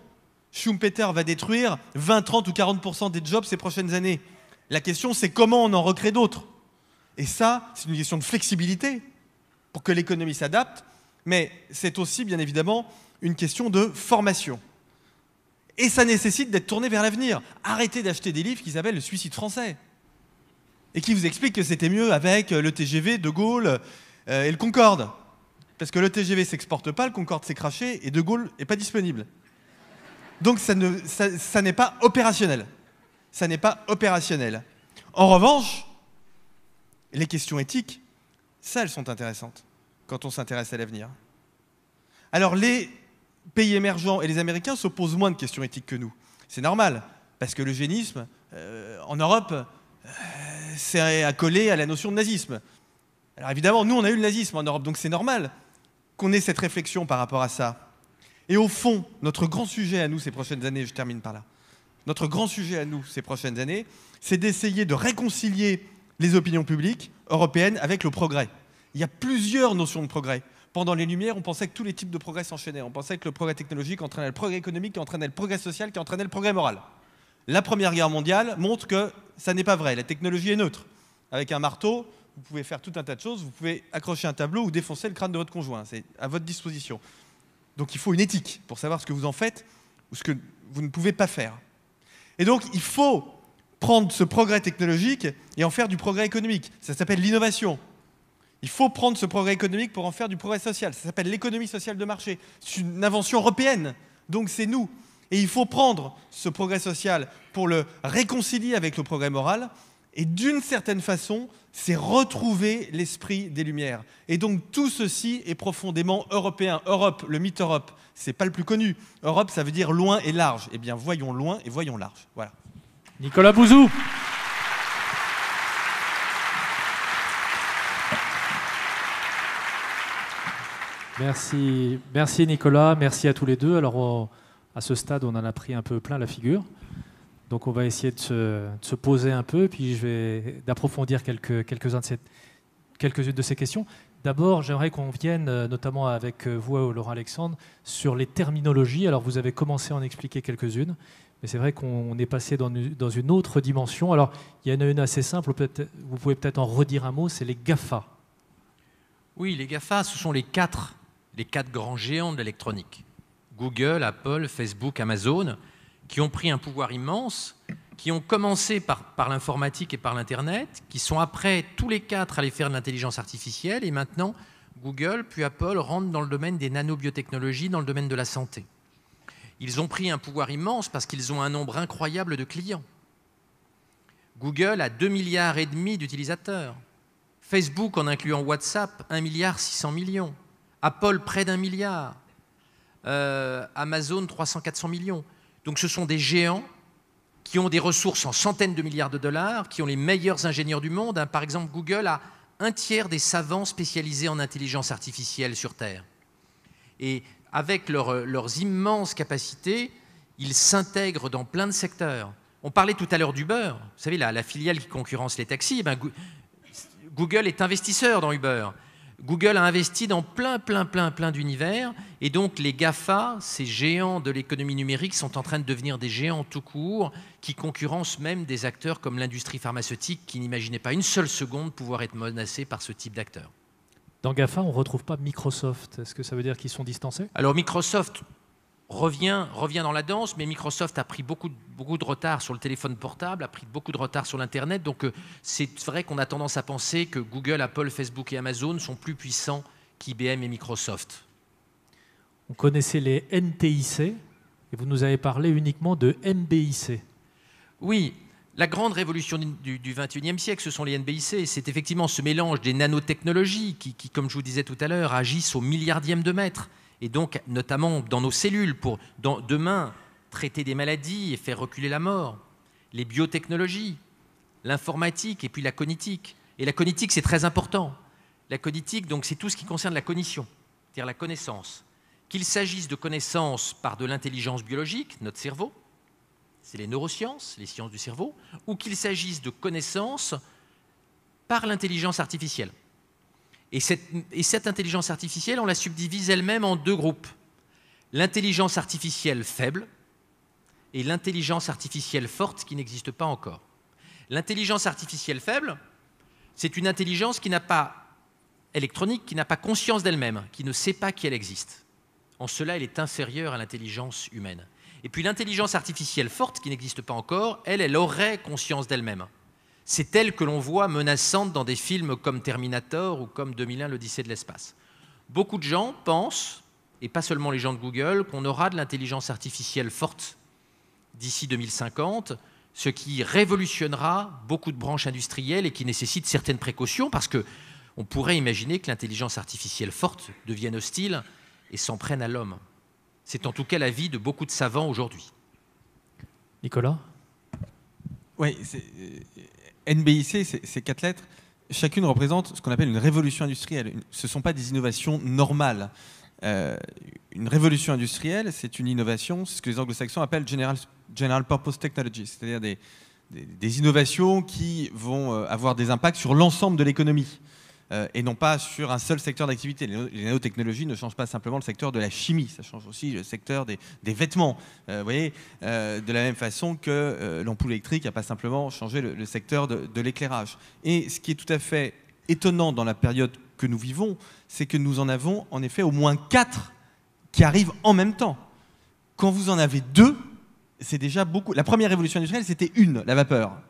Schumpeter va détruire 20, 30 ou 40% des jobs ces prochaines années. La question, c'est comment on en recrée d'autres. Et ça, c'est une question de flexibilité pour que l'économie s'adapte, mais c'est aussi, bien évidemment, une question de formation. Et ça nécessite d'être tourné vers l'avenir. Arrêtez d'acheter des livres qui s'appellent Le suicide français et qui vous expliquent que c'était mieux avec euh, le TGV, De Gaulle euh, et le Concorde. Parce que le TGV s'exporte pas, le Concorde s'est craché et De Gaulle n'est pas disponible. Donc ça n'est pas opérationnel. Ça n'est pas opérationnel. En revanche, les questions éthiques, ça, elles sont intéressantes quand on s'intéresse à l'avenir. Alors les pays émergents et les Américains se posent moins de questions éthiques que nous. C'est normal, parce que l'eugénisme, euh, en Europe, euh, c'est accolé à la notion de nazisme. Alors évidemment, nous, on a eu le nazisme en Europe, donc c'est normal qu'on ait cette réflexion par rapport à ça. Et au fond, notre grand sujet à nous ces prochaines années, je termine par là, notre grand sujet à nous ces prochaines années, c'est d'essayer de réconcilier les opinions publiques européennes avec le progrès. Il y a plusieurs notions de progrès. Pendant les Lumières, on pensait que tous les types de progrès s'enchaînaient. On pensait que le progrès technologique entraînait le progrès économique, qui entraînait le progrès social, qui entraînait le progrès moral. La Première Guerre mondiale montre que ça n'est pas vrai. La technologie est neutre. Avec un marteau, vous pouvez faire tout un tas de choses. Vous pouvez accrocher un tableau ou défoncer le crâne de votre conjoint. C'est à votre disposition. Donc il faut une éthique pour savoir ce que vous en faites ou ce que vous ne pouvez pas faire. Et donc il faut prendre ce progrès technologique et en faire du progrès économique. Ça s'appelle l'innovation. Il faut prendre ce progrès économique pour en faire du progrès social. Ça s'appelle l'économie sociale de marché. C'est une invention européenne. Donc c'est nous. Et il faut prendre ce progrès social pour le réconcilier avec le progrès moral et d'une certaine façon, c'est retrouver l'esprit des Lumières. Et donc tout ceci est profondément européen. Europe, le mythe Europe, c'est pas le plus connu. Europe, ça veut dire loin et large. Eh bien, voyons loin et voyons large. Voilà. Nicolas Bouzou. Merci, merci Nicolas, merci à tous les deux. Alors, à ce stade, on en a pris un peu plein la figure. Donc on va essayer de se, poser un peu, puis je vais d'approfondir quelques, unes de ces questions. D'abord, j'aimerais qu'on vienne, euh, notamment avec euh, vous, Laurent Alexandre, sur les terminologies. Alors, vous avez commencé à en expliquer quelques-unes, mais c'est vrai qu'on est passé dans une autre dimension. Alors, il y en a une assez simple, vous pouvez peut-être en redire un mot, c'est les GAFA. Oui, les GAFA, ce sont les quatre, les quatre grands géants de l'électronique. Google, Apple, Facebook, Amazon, qui ont pris un pouvoir immense, qui ont commencé par, l'informatique et par l'Internet, qui sont après tous les quatre allés faire de l'intelligence artificielle, et maintenant Google puis Apple rentrent dans le domaine des nanobiotechnologies, dans le domaine de la santé. Ils ont pris un pouvoir immense parce qu'ils ont un nombre incroyable de clients. Google a 2 milliards et demi d'utilisateurs. Facebook, en incluant WhatsApp, 1 milliard 600 millions. Apple, près d'un milliard. Euh, Amazon, 300-400 millions. Donc ce sont des géants qui ont des ressources en centaines de milliards de dollars, qui ont les meilleurs ingénieurs du monde. Hein, par exemple, Google a un tiers des savants spécialisés en intelligence artificielle sur Terre. Et avec euh, leurs immenses capacités, ils s'intègrent dans plein de secteurs. On parlait tout à l'heure d'Uber. Vous savez, la, filiale qui concurrence les taxis, eh ben, Google est investisseur dans Uber. Google a investi dans plein, plein, plein, plein d'univers. Et donc, les GAFA, ces géants de l'économie numérique, sont en train de devenir des géants tout court, qui concurrencent même des acteurs comme l'industrie pharmaceutique, qui n'imaginaient pas une seule seconde pouvoir être menacés par ce type d'acteurs. Dans GAFA, on ne retrouve pas Microsoft. Est-ce que ça veut dire qu'ils sont distancés Alors Microsoft, revient, revient dans la danse, mais Microsoft a pris beaucoup, de retard sur le téléphone portable, a pris beaucoup de retard sur l'Internet. Donc euh, c'est vrai qu'on a tendance à penser que Google, Apple, Facebook et Amazon sont plus puissants qu'IBM et Microsoft. On connaissait les NTIC et vous nous avez parlé uniquement de NBIC. Oui, la grande révolution du, XXIe siècle, ce sont les NBIC. C'est effectivement ce mélange des nanotechnologies qui, qui, comme je vous disais tout à l'heure, agissent au milliardième de mètre et donc notamment dans nos cellules pour demain traiter des maladies et faire reculer la mort, les biotechnologies, l'informatique et puis la cognitique. Et la cognitique, c'est très important. La cognitique, donc, c'est tout ce qui concerne la cognition, c'est-à-dire la connaissance. Qu'il s'agisse de connaissances par de l'intelligence biologique, notre cerveau, c'est les neurosciences, les sciences du cerveau, ou qu'il s'agisse de connaissances par l'intelligence artificielle. Et cette, intelligence artificielle, on la subdivise elle-même en deux groupes. L'intelligence artificielle faible et l'intelligence artificielle forte qui n'existe pas encore. L'intelligence artificielle faible, c'est une intelligence qui n'a pas électronique, qui n'a pas conscience d'elle-même, qui ne sait pas qu'elle existe. En cela, elle est inférieure à l'intelligence humaine. Et puis l'intelligence artificielle forte, qui n'existe pas encore, elle, elle aurait conscience d'elle-même. C'est elle que l'on voit menaçante dans des films comme Terminator ou comme 2001, l'Odyssée de l'espace. Beaucoup de gens pensent, et pas seulement les gens de Google, qu'on aura de l'intelligence artificielle forte d'ici 2050, ce qui révolutionnera beaucoup de branches industrielles et qui nécessite certaines précautions parce que on pourrait imaginer que l'intelligence artificielle forte devienne hostile et s'en prenne à l'homme. C'est en tout cas l'avis de beaucoup de savants aujourd'hui. Nicolas Oui, euh, NBIC, ces quatre lettres, chacune représente ce qu'on appelle une révolution industrielle. Ce ne sont pas des innovations normales. Euh, une révolution industrielle, c'est une innovation, c'est ce que les anglo-saxons appellent general, purpose technology, c'est-à-dire des, innovations qui vont euh, avoir des impacts sur l'ensemble de l'économie. Euh, et non pas sur un seul secteur d'activité. Les nanotechnologies ne changent pas simplement le secteur de la chimie, ça change aussi le secteur des, vêtements. Euh, vous voyez, euh, de la même façon que l'ampoule électrique n'a pas simplement changé le, secteur de, l'éclairage. Et ce qui est tout à fait étonnant dans la période que nous vivons, c'est que nous en avons en effet au moins quatre qui arrivent en même temps. Quand vous en avez deux, c'est déjà beaucoup. La première révolution industrielle, c'était une, la vapeur.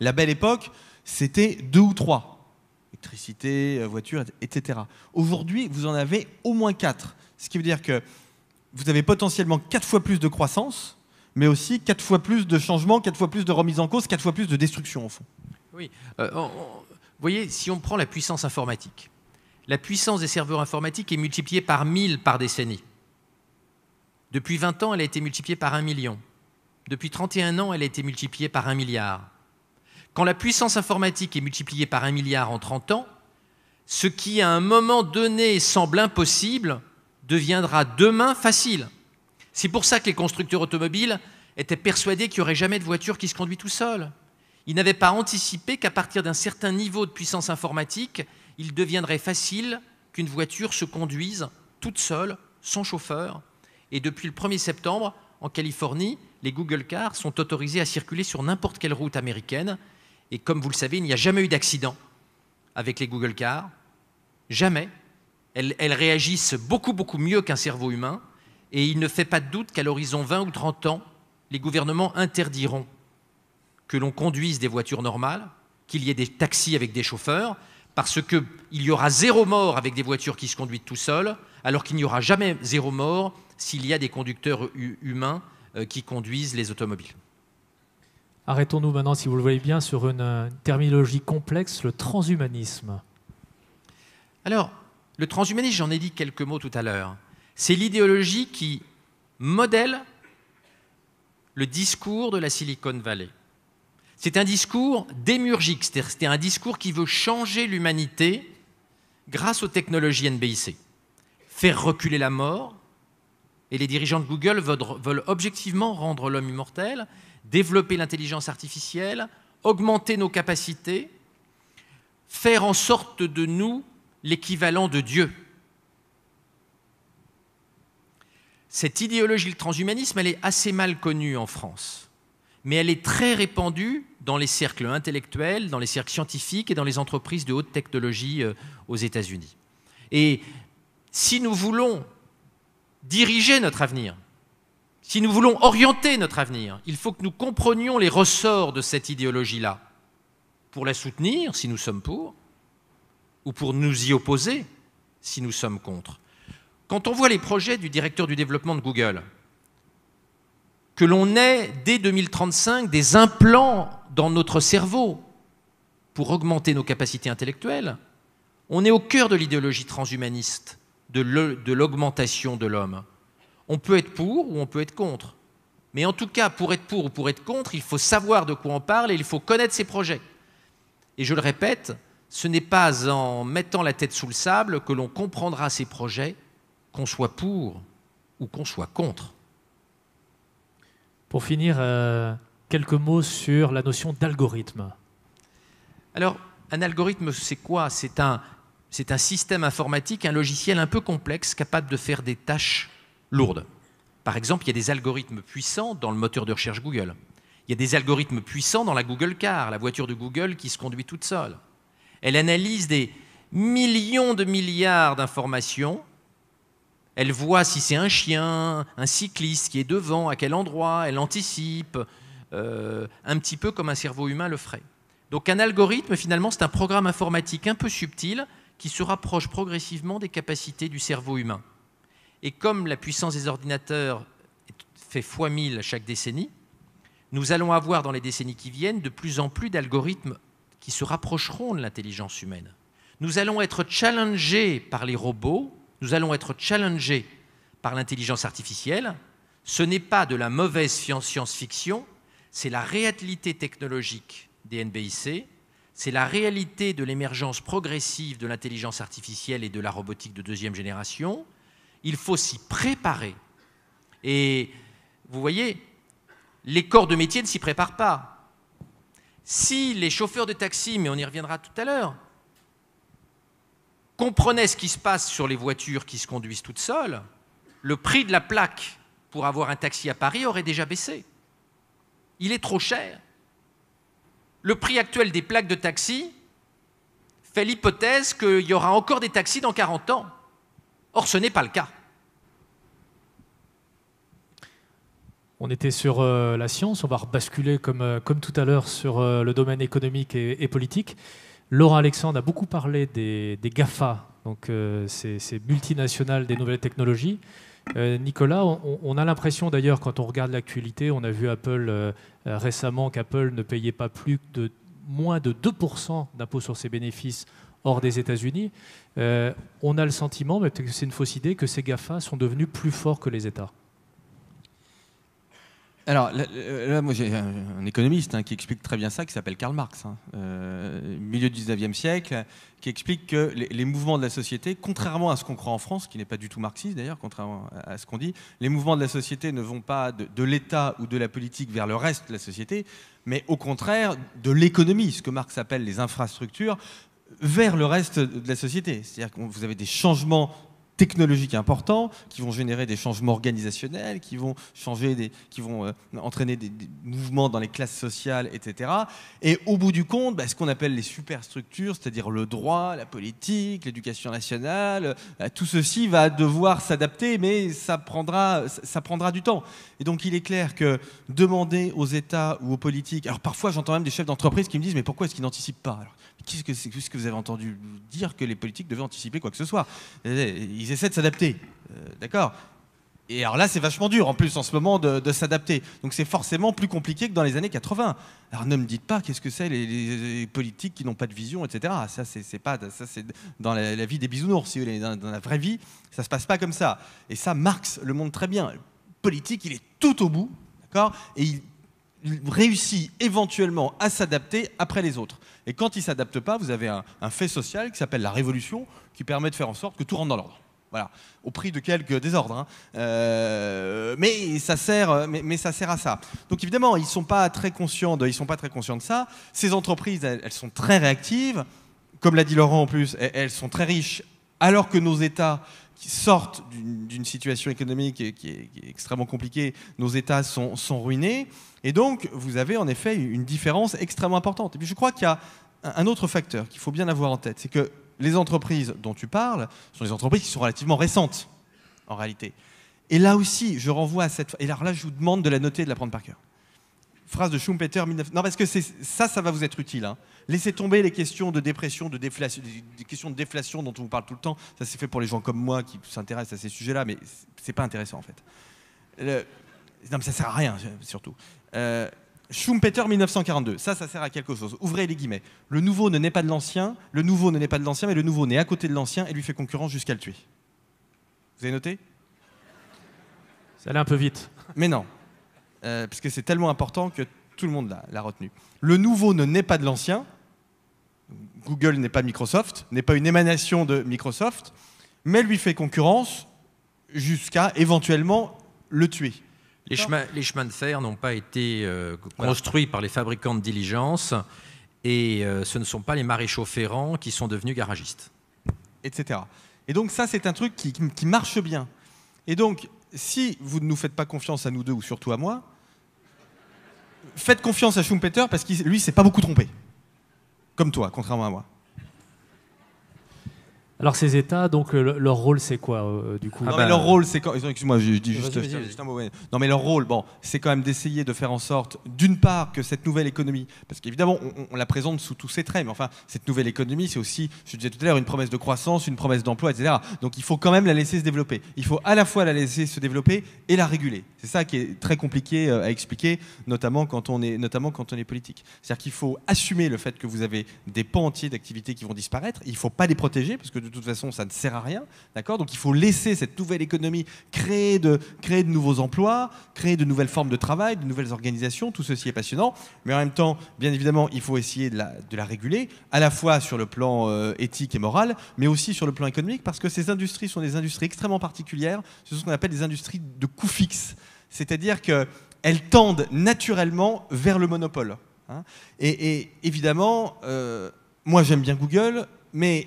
la belle époque, c'était deux ou trois électricité, euh, voiture, etc. Aujourd'hui, vous en avez au moins 4. Ce qui veut dire que vous avez potentiellement 4 fois plus de croissance, mais aussi 4 fois plus de changements, 4 fois plus de remise en cause, 4 fois plus de destruction, au fond. Oui. Euh, vous voyez, si on prend la puissance informatique, la puissance des serveurs informatiques est multipliée par 1000 par décennie. Depuis 20 ans, elle a été multipliée par 1 million. Depuis 31 ans, elle a été multipliée par 1 milliard. Quand la puissance informatique est multipliée par un milliard en 30 ans, ce qui à un moment donné semble impossible deviendra demain facile. C'est pour ça que les constructeurs automobiles étaient persuadés qu'il n'y aurait jamais de voiture qui se conduit tout seul. Ils n'avaient pas anticipé qu'à partir d'un certain niveau de puissance informatique, il deviendrait facile qu'une voiture se conduise toute seule, sans chauffeur. Et depuis le 1er septembre, en Californie, les Google Cars sont autorisés à circuler sur n'importe quelle route américaine et comme vous le savez, il n'y a jamais eu d'accident avec les Google Cars. Jamais. Elles, réagissent beaucoup, beaucoup mieux qu'un cerveau humain. Et il ne fait pas de doute qu'à l'horizon 20 ou 30 ans, les gouvernements interdiront que l'on conduise des voitures normales, qu'il y ait des taxis avec des chauffeurs, parce qu'il y aura zéro mort avec des voitures qui se conduisent tout seules, alors qu'il n'y aura jamais zéro mort s'il y a des conducteurs humains euh, qui conduisent les automobiles. Arrêtons-nous maintenant, si vous le voyez bien, sur euh, une terminologie complexe, le transhumanisme. Alors, le transhumanisme, j'en ai dit quelques mots tout à l'heure. C'est l'idéologie qui modèle le discours de la Silicon Valley. C'est un discours démurgique, c'est un discours qui veut changer l'humanité grâce aux technologies NBIC, faire reculer la mort, et les dirigeants de Google veulent objectivement rendre l'homme immortel, développer l'intelligence artificielle, augmenter nos capacités, faire en sorte de nous l'équivalent de Dieu. Cette idéologie, le transhumanisme, elle est assez mal connue en France, mais elle est très répandue dans les cercles intellectuels, dans les cercles scientifiques et dans les entreprises de haute technologie euh, aux États-Unis. Et si nous voulons diriger notre avenir, si nous voulons orienter notre avenir, il faut que nous comprenions les ressorts de cette idéologie-là, pour la soutenir si nous sommes pour, ou pour nous y opposer si nous sommes contre. Quand on voit les projets du directeur du développement de Google, que l'on ait dès 2035 des implants dans notre cerveau pour augmenter nos capacités intellectuelles, on est au cœur de l'idéologie transhumaniste, de l'augmentation de l'homme. On peut être pour ou on peut être contre. Mais en tout cas, pour être pour ou pour être contre, il faut savoir de quoi on parle et il faut connaître ses projets. Et je le répète, ce n'est pas en mettant la tête sous le sable que l'on comprendra ses projets, qu'on soit pour ou qu'on soit contre. Pour finir, euh, quelques mots sur la notion d'algorithme. Alors, un algorithme, c'est quoi C'est un, un système informatique, un logiciel un peu complexe capable de faire des tâches lourdes. Par exemple, il y a des algorithmes puissants dans le moteur de recherche Google. Il y a des algorithmes puissants dans la Google Car, la voiture de Google qui se conduit toute seule. Elle analyse des millions de milliards d'informations. Elle voit si c'est un chien, un cycliste qui est devant, à quel endroit, elle anticipe, euh, un petit peu comme un cerveau humain le ferait. Donc un algorithme, finalement, c'est un programme informatique un peu subtil qui se rapproche progressivement des capacités du cerveau humain. Et comme la puissance des ordinateurs fait fois mille chaque décennie, nous allons avoir dans les décennies qui viennent de plus en plus d'algorithmes qui se rapprocheront de l'intelligence humaine. Nous allons être challengés par les robots, nous allons être challengés par l'intelligence artificielle. Ce n'est pas de la mauvaise science-fiction, c'est la réalité technologique des NBIC, c'est la réalité de l'émergence progressive de l'intelligence artificielle et de la robotique de deuxième génération, il faut s'y préparer. Et vous voyez, les corps de métier ne s'y préparent pas. Si les chauffeurs de taxi, mais on y reviendra tout à l'heure, comprenaient ce qui se passe sur les voitures qui se conduisent toutes seules, le prix de la plaque pour avoir un taxi à Paris aurait déjà baissé. Il est trop cher. Le prix actuel des plaques de taxi fait l'hypothèse qu'il y aura encore des taxis dans 40 ans. Or, ce n'est pas le cas. On était sur euh, la science, on va rebasculer comme, euh, comme tout à l'heure sur euh, le domaine économique et, politique. Laura Alexandre a beaucoup parlé des, GAFA, donc ces, multinationales des nouvelles technologies. Nicolas, on, a l'impression d'ailleurs, quand on regarde l'actualité, on a vu Apple récemment qu'Apple ne payait pas plus de moins de 2% d'impôts sur ses bénéfices hors des États-Unis. on a le sentiment, mais peut-être que c'est une fausse idée, que ces GAFA sont devenus plus forts que les États. Alors, euh, là, moi, j'ai un économiste hein, qui explique très bien ça, qui s'appelle Karl Marx, hein. euh, milieu du 19e siècle, qui explique que les, mouvements de la société, contrairement à ce qu'on croit en France, qui n'est pas du tout marxiste d'ailleurs, contrairement à ce qu'on dit, les mouvements de la société ne vont pas de, de l'État ou de la politique vers le reste de la société, mais au contraire de l'économie, ce que Marx appelle les infrastructures, vers le reste de la société. C'est-à-dire que vous avez des changements technologiques importants qui vont générer des changements organisationnels, qui vont, changer des, qui vont euh, entraîner des, mouvements dans les classes sociales, etc. Et au bout du compte, bah, ce qu'on appelle les superstructures, c'est-à-dire le droit, la politique, l'éducation nationale, euh, tout ceci va devoir s'adapter, mais ça prendra, ça prendra du temps. Et donc il est clair que demander aux États ou aux politiques, alors parfois j'entends même des chefs d'entreprise qui me disent mais pourquoi est-ce qu'ils n'anticipent pas Qu'est-ce que, que vous avez entendu dire que les politiques devaient anticiper quoi que ce soit eh, Ils essaient de s'adapter, euh, d'accord et alors là, c'est vachement dur en plus en ce moment de, s'adapter. Donc c'est forcément plus compliqué que dans les années 80. Alors ne me dites pas qu'est-ce que c'est les, politiques qui n'ont pas de vision, etc. Ça, c'est, pas ça, c'est dans la, vie des bisounours. Si vous Dans, la vraie vie, ça se passe pas comme ça. Et ça, Marx le montre très bien. Politique, il est tout au bout, d'accord Et il réussit éventuellement à s'adapter après les autres. Et quand il ne s'adapte pas, vous avez un, fait social qui s'appelle la révolution, qui permet de faire en sorte que tout rentre dans l'ordre. Voilà, au prix de quelques désordres. Hein. Euh, mais, ça sert, mais, ça sert à ça. Donc évidemment, ils ne sont, pas très conscients de, ils sont pas très conscients de ça. Ces entreprises, elles sont très réactives. Comme l'a dit Laurent en plus, elles sont très riches, alors que nos États qui sortent d'une situation économique qui est, extrêmement compliquée, nos États sont, ruinés. Et donc, vous avez en effet une différence extrêmement importante. Et puis, je crois qu'il y a un autre facteur qu'il faut bien avoir en tête, c'est que les entreprises dont tu parles sont des entreprises qui sont relativement récentes, en réalité. Et là aussi, je renvoie à cette... Et là, je vous demande de la noter et de la prendre par cœur. Phrase de Schumpeter, 19... Non, parce que ça, ça va vous être utile. Hein. Laissez tomber les questions de dépression, de déflation, des questions de déflation dont on vous parle tout le temps. Ça, c'est fait pour les gens comme moi qui s'intéressent à ces sujets-là, mais c'est pas intéressant en fait. Non, mais ça sert à rien surtout. Euh, Schumpeter 1942, ça, ça sert à quelque chose. Ouvrez les guillemets. Le nouveau ne naît pas de l'ancien, le nouveau ne naît pas de l'ancien, mais le nouveau naît à côté de l'ancien et lui fait concurrence jusqu'à le tuer. Vous avez noté Ça allait un peu vite. Mais non, euh, parce que c'est tellement important que tout le monde l'a retenu. Le nouveau ne naît pas de l'ancien, Google n'est pas Microsoft, n'est pas une émanation de Microsoft, mais lui fait concurrence jusqu'à éventuellement le tuer. Les chemins, de fer n'ont pas été euh, construits par les fabricants de diligence et euh, ce ne sont pas les maréchaux ferrants qui sont devenus garagistes. Etc. Et donc ça, c'est un truc qui, marche bien. Et donc, si vous ne nous faites pas confiance à nous deux ou surtout à moi, faites confiance à Schumpeter parce que lui, s'est pas beaucoup trompé. Comme toi, contrairement à moi. Alors ces États, donc euh, leur rôle c'est quoi euh, du coup ah, non, mais leur euh, rôle c'est quand... Excuse-moi, Non mais leur rôle, bon, c'est quand même d'essayer de faire en sorte, d'une part, que cette nouvelle économie, parce qu'évidemment on, la présente sous tous ses traits, mais enfin cette nouvelle économie c'est aussi, je disais tout à l'heure, une promesse de croissance, une promesse d'emploi, etc. Donc il faut quand même la laisser se développer. Il faut à la fois la laisser se développer et la réguler. C'est ça qui est très compliqué à expliquer, notamment quand on est, notamment quand on est politique. C'est-à-dire qu'il faut assumer le fait que vous avez des pans entiers d'activités qui vont disparaître. Il ne faut pas les protéger parce que de toute façon, ça ne sert à rien. D'accord Donc il faut laisser cette nouvelle économie créer de, nouveaux emplois, créer de nouvelles formes de travail, de nouvelles organisations. Tout ceci est passionnant. Mais en même temps, bien évidemment, il faut essayer de la, réguler, à la fois sur le plan euh, éthique et moral, mais aussi sur le plan économique, parce que ces industries sont des industries extrêmement particulières. Ce sont ce qu'on appelle des industries de coût fixe. C'est-à-dire que elles tendent naturellement vers le monopole. Hein. et, évidemment, euh, moi j'aime bien Google, mais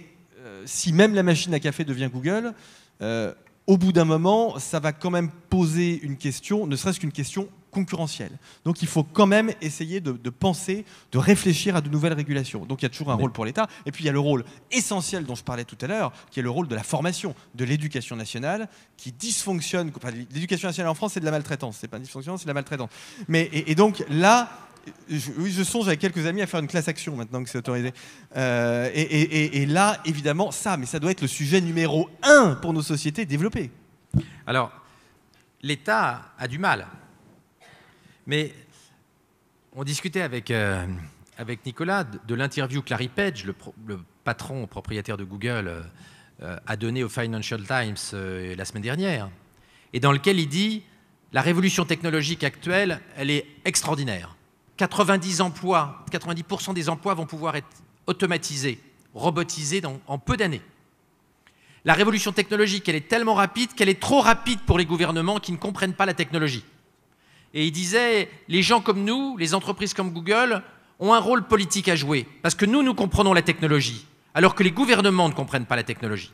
euh, si même la machine à café devient Google, euh, au bout d'un moment, ça va quand même poser une question, ne serait-ce qu'une question concurrentielle. Donc il faut quand même essayer de, penser, de réfléchir à de nouvelles régulations. Donc il y a toujours un rôle pour l'État. Et puis il y a le rôle essentiel dont je parlais tout à l'heure, qui est le rôle de la formation, de l'éducation nationale, qui dysfonctionne. l'éducation nationale en France, c'est de la maltraitance. C'est pas une c'est de la maltraitance. Mais, et donc là, oui, je songe avec quelques amis à faire une classe action maintenant que c'est autorisé. Euh, et, là, évidemment, ça, mais ça doit être le sujet numéro un pour nos sociétés développées. Alors, l'État a du mal. Mais on discutait avec, euh, Nicolas de, l'interview Clary Page, le, le, patron propriétaire de Google, euh, a donnée au Financial Times la semaine dernière, et dans lequel il dit la révolution technologique actuelle, elle est extraordinaire. 90 emplois, 90% des emplois vont pouvoir être automatisés, robotisés en peu d'années. La révolution technologique, elle est tellement rapide qu'elle est trop rapide pour les gouvernements qui ne comprennent pas la technologie. Et il disait, les gens comme nous, les entreprises comme Google, ont un rôle politique à jouer, parce que nous, nous comprenons la technologie, alors que les gouvernements ne comprennent pas la technologie.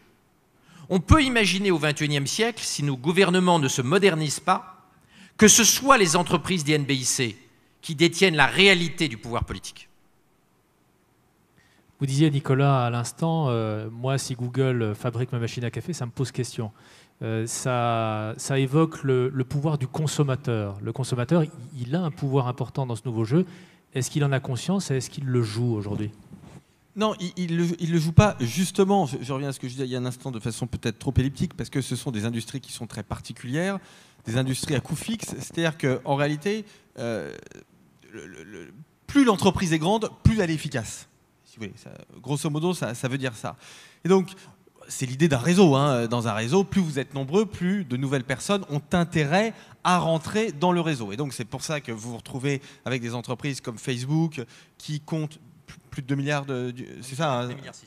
On peut imaginer au XXIe siècle, si nos gouvernements ne se modernisent pas, que ce soit les entreprises des qui détiennent la réalité du pouvoir politique. Vous disiez, Nicolas, à l'instant, euh, moi, si Google fabrique ma machine à café, ça me pose question. Euh, ça, évoque le, pouvoir du consommateur. Le consommateur, il, a un pouvoir important dans ce nouveau jeu. Est-ce qu'il en a conscience et est-ce qu'il le joue aujourd'hui non, il ne le, joue pas justement, je, reviens à ce que je disais il y a un instant de façon peut-être trop elliptique, parce que ce sont des industries qui sont très particulières, des industries à coût fixe, c'est-à-dire qu'en réalité, euh, plus l'entreprise est grande, plus elle est efficace. grosso modo, ça, veut dire ça. Et donc, c'est l'idée d'un réseau. Hein. Dans un réseau, plus vous êtes nombreux, plus de nouvelles personnes ont intérêt à rentrer dans le réseau. Et donc, c'est pour ça que vous vous retrouvez avec des entreprises comme Facebook qui comptent plus de 2 milliards, c'est ça,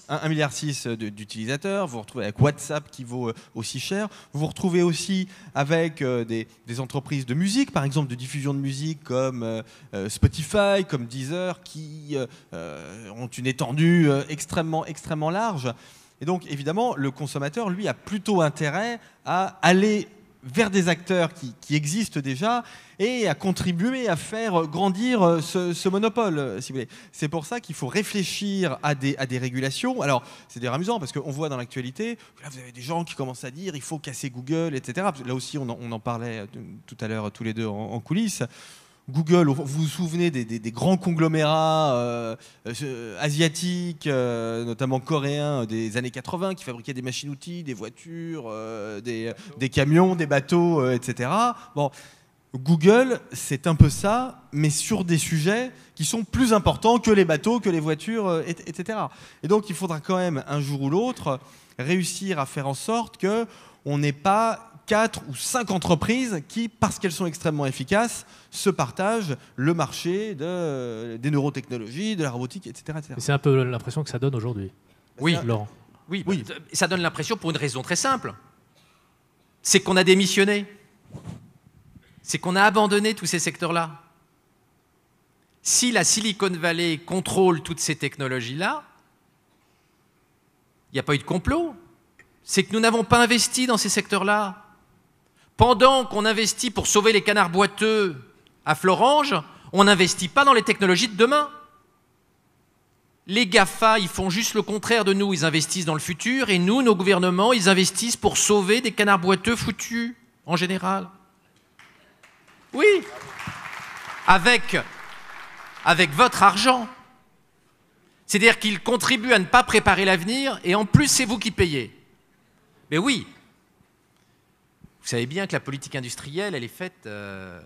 1, milliard 6 hein, euh, d'utilisateurs. Vous, vous retrouvez avec WhatsApp qui vaut euh, aussi cher. Vous vous retrouvez aussi avec euh, des, entreprises de musique, par exemple de diffusion de musique comme Spotify, comme Deezer, qui ont une étendue extrêmement, extrêmement large. Et donc, évidemment, le consommateur, lui, a plutôt intérêt à aller vers des acteurs qui, existent déjà et à contribuer à faire grandir euh, ce, monopole, euh, si vous voulez. C'est pour ça qu'il faut réfléchir à des, régulations. Alors, c'est d'ailleurs amusant parce qu'on voit dans l'actualité, vous avez des gens qui commencent à dire il faut casser Google, etc. Là aussi, on en, parlait euh, tout à l'heure tous les deux en, en coulisses. Google, vous vous souvenez des, grands conglomérats euh, euh, asiatiques, euh, notamment coréens des années 80, qui fabriquaient des machines-outils, des voitures, des, camions, des bateaux, etc. Bon, Google, c'est un peu ça, mais sur des sujets qui sont plus importants que les bateaux, que les voitures, etc. Et donc, il faudra quand même, un jour ou l'autre, réussir à faire en sorte que on n'est pas Quatre ou cinq entreprises qui, parce qu'elles sont extrêmement efficaces, se partagent le marché des neurotechnologies, de la robotique, etc. C'est un peu l'impression que ça donne aujourd'hui. Oui, Laurent. Oui, oui. Bah, ça donne l'impression pour une raison très simple. C'est qu'on a démissionné. C'est qu'on a abandonné tous ces secteurs-là. Si la Silicon Valley contrôle toutes ces technologies-là, il n'y a pas eu de complot. C'est que nous n'avons pas investi dans ces secteurs-là. Pendant qu'on investit pour sauver les canards boiteux à Florange, on n'investit pas dans les technologies de demain. Les GAFA, ils font juste le contraire de nous, ils investissent dans le futur, et nous, nos gouvernements, ils investissent pour sauver des canards boiteux foutus, en général. Oui, avec, avec votre argent. C'est-à-dire qu'ils contribuent à ne pas préparer l'avenir, et en plus, c'est vous qui payez. Mais oui, vous savez bien que la politique industrielle, elle est faite euh,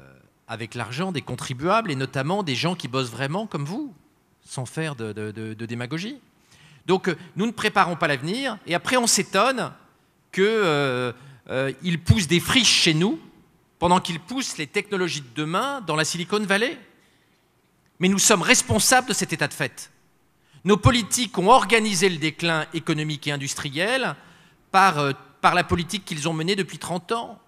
avec l'argent des contribuables et notamment des gens qui bossent vraiment comme vous, sans faire de, démagogie. Donc euh, nous ne préparons pas l'avenir et après on s'étonne qu'ils euh, poussent des friches chez nous pendant qu'ils poussent les technologies de demain dans la Silicon Valley. Mais nous sommes responsables de cet état de fait. Nos politiques ont organisé le déclin économique et industriel par par la politique qu'ils ont menée depuis 30 ans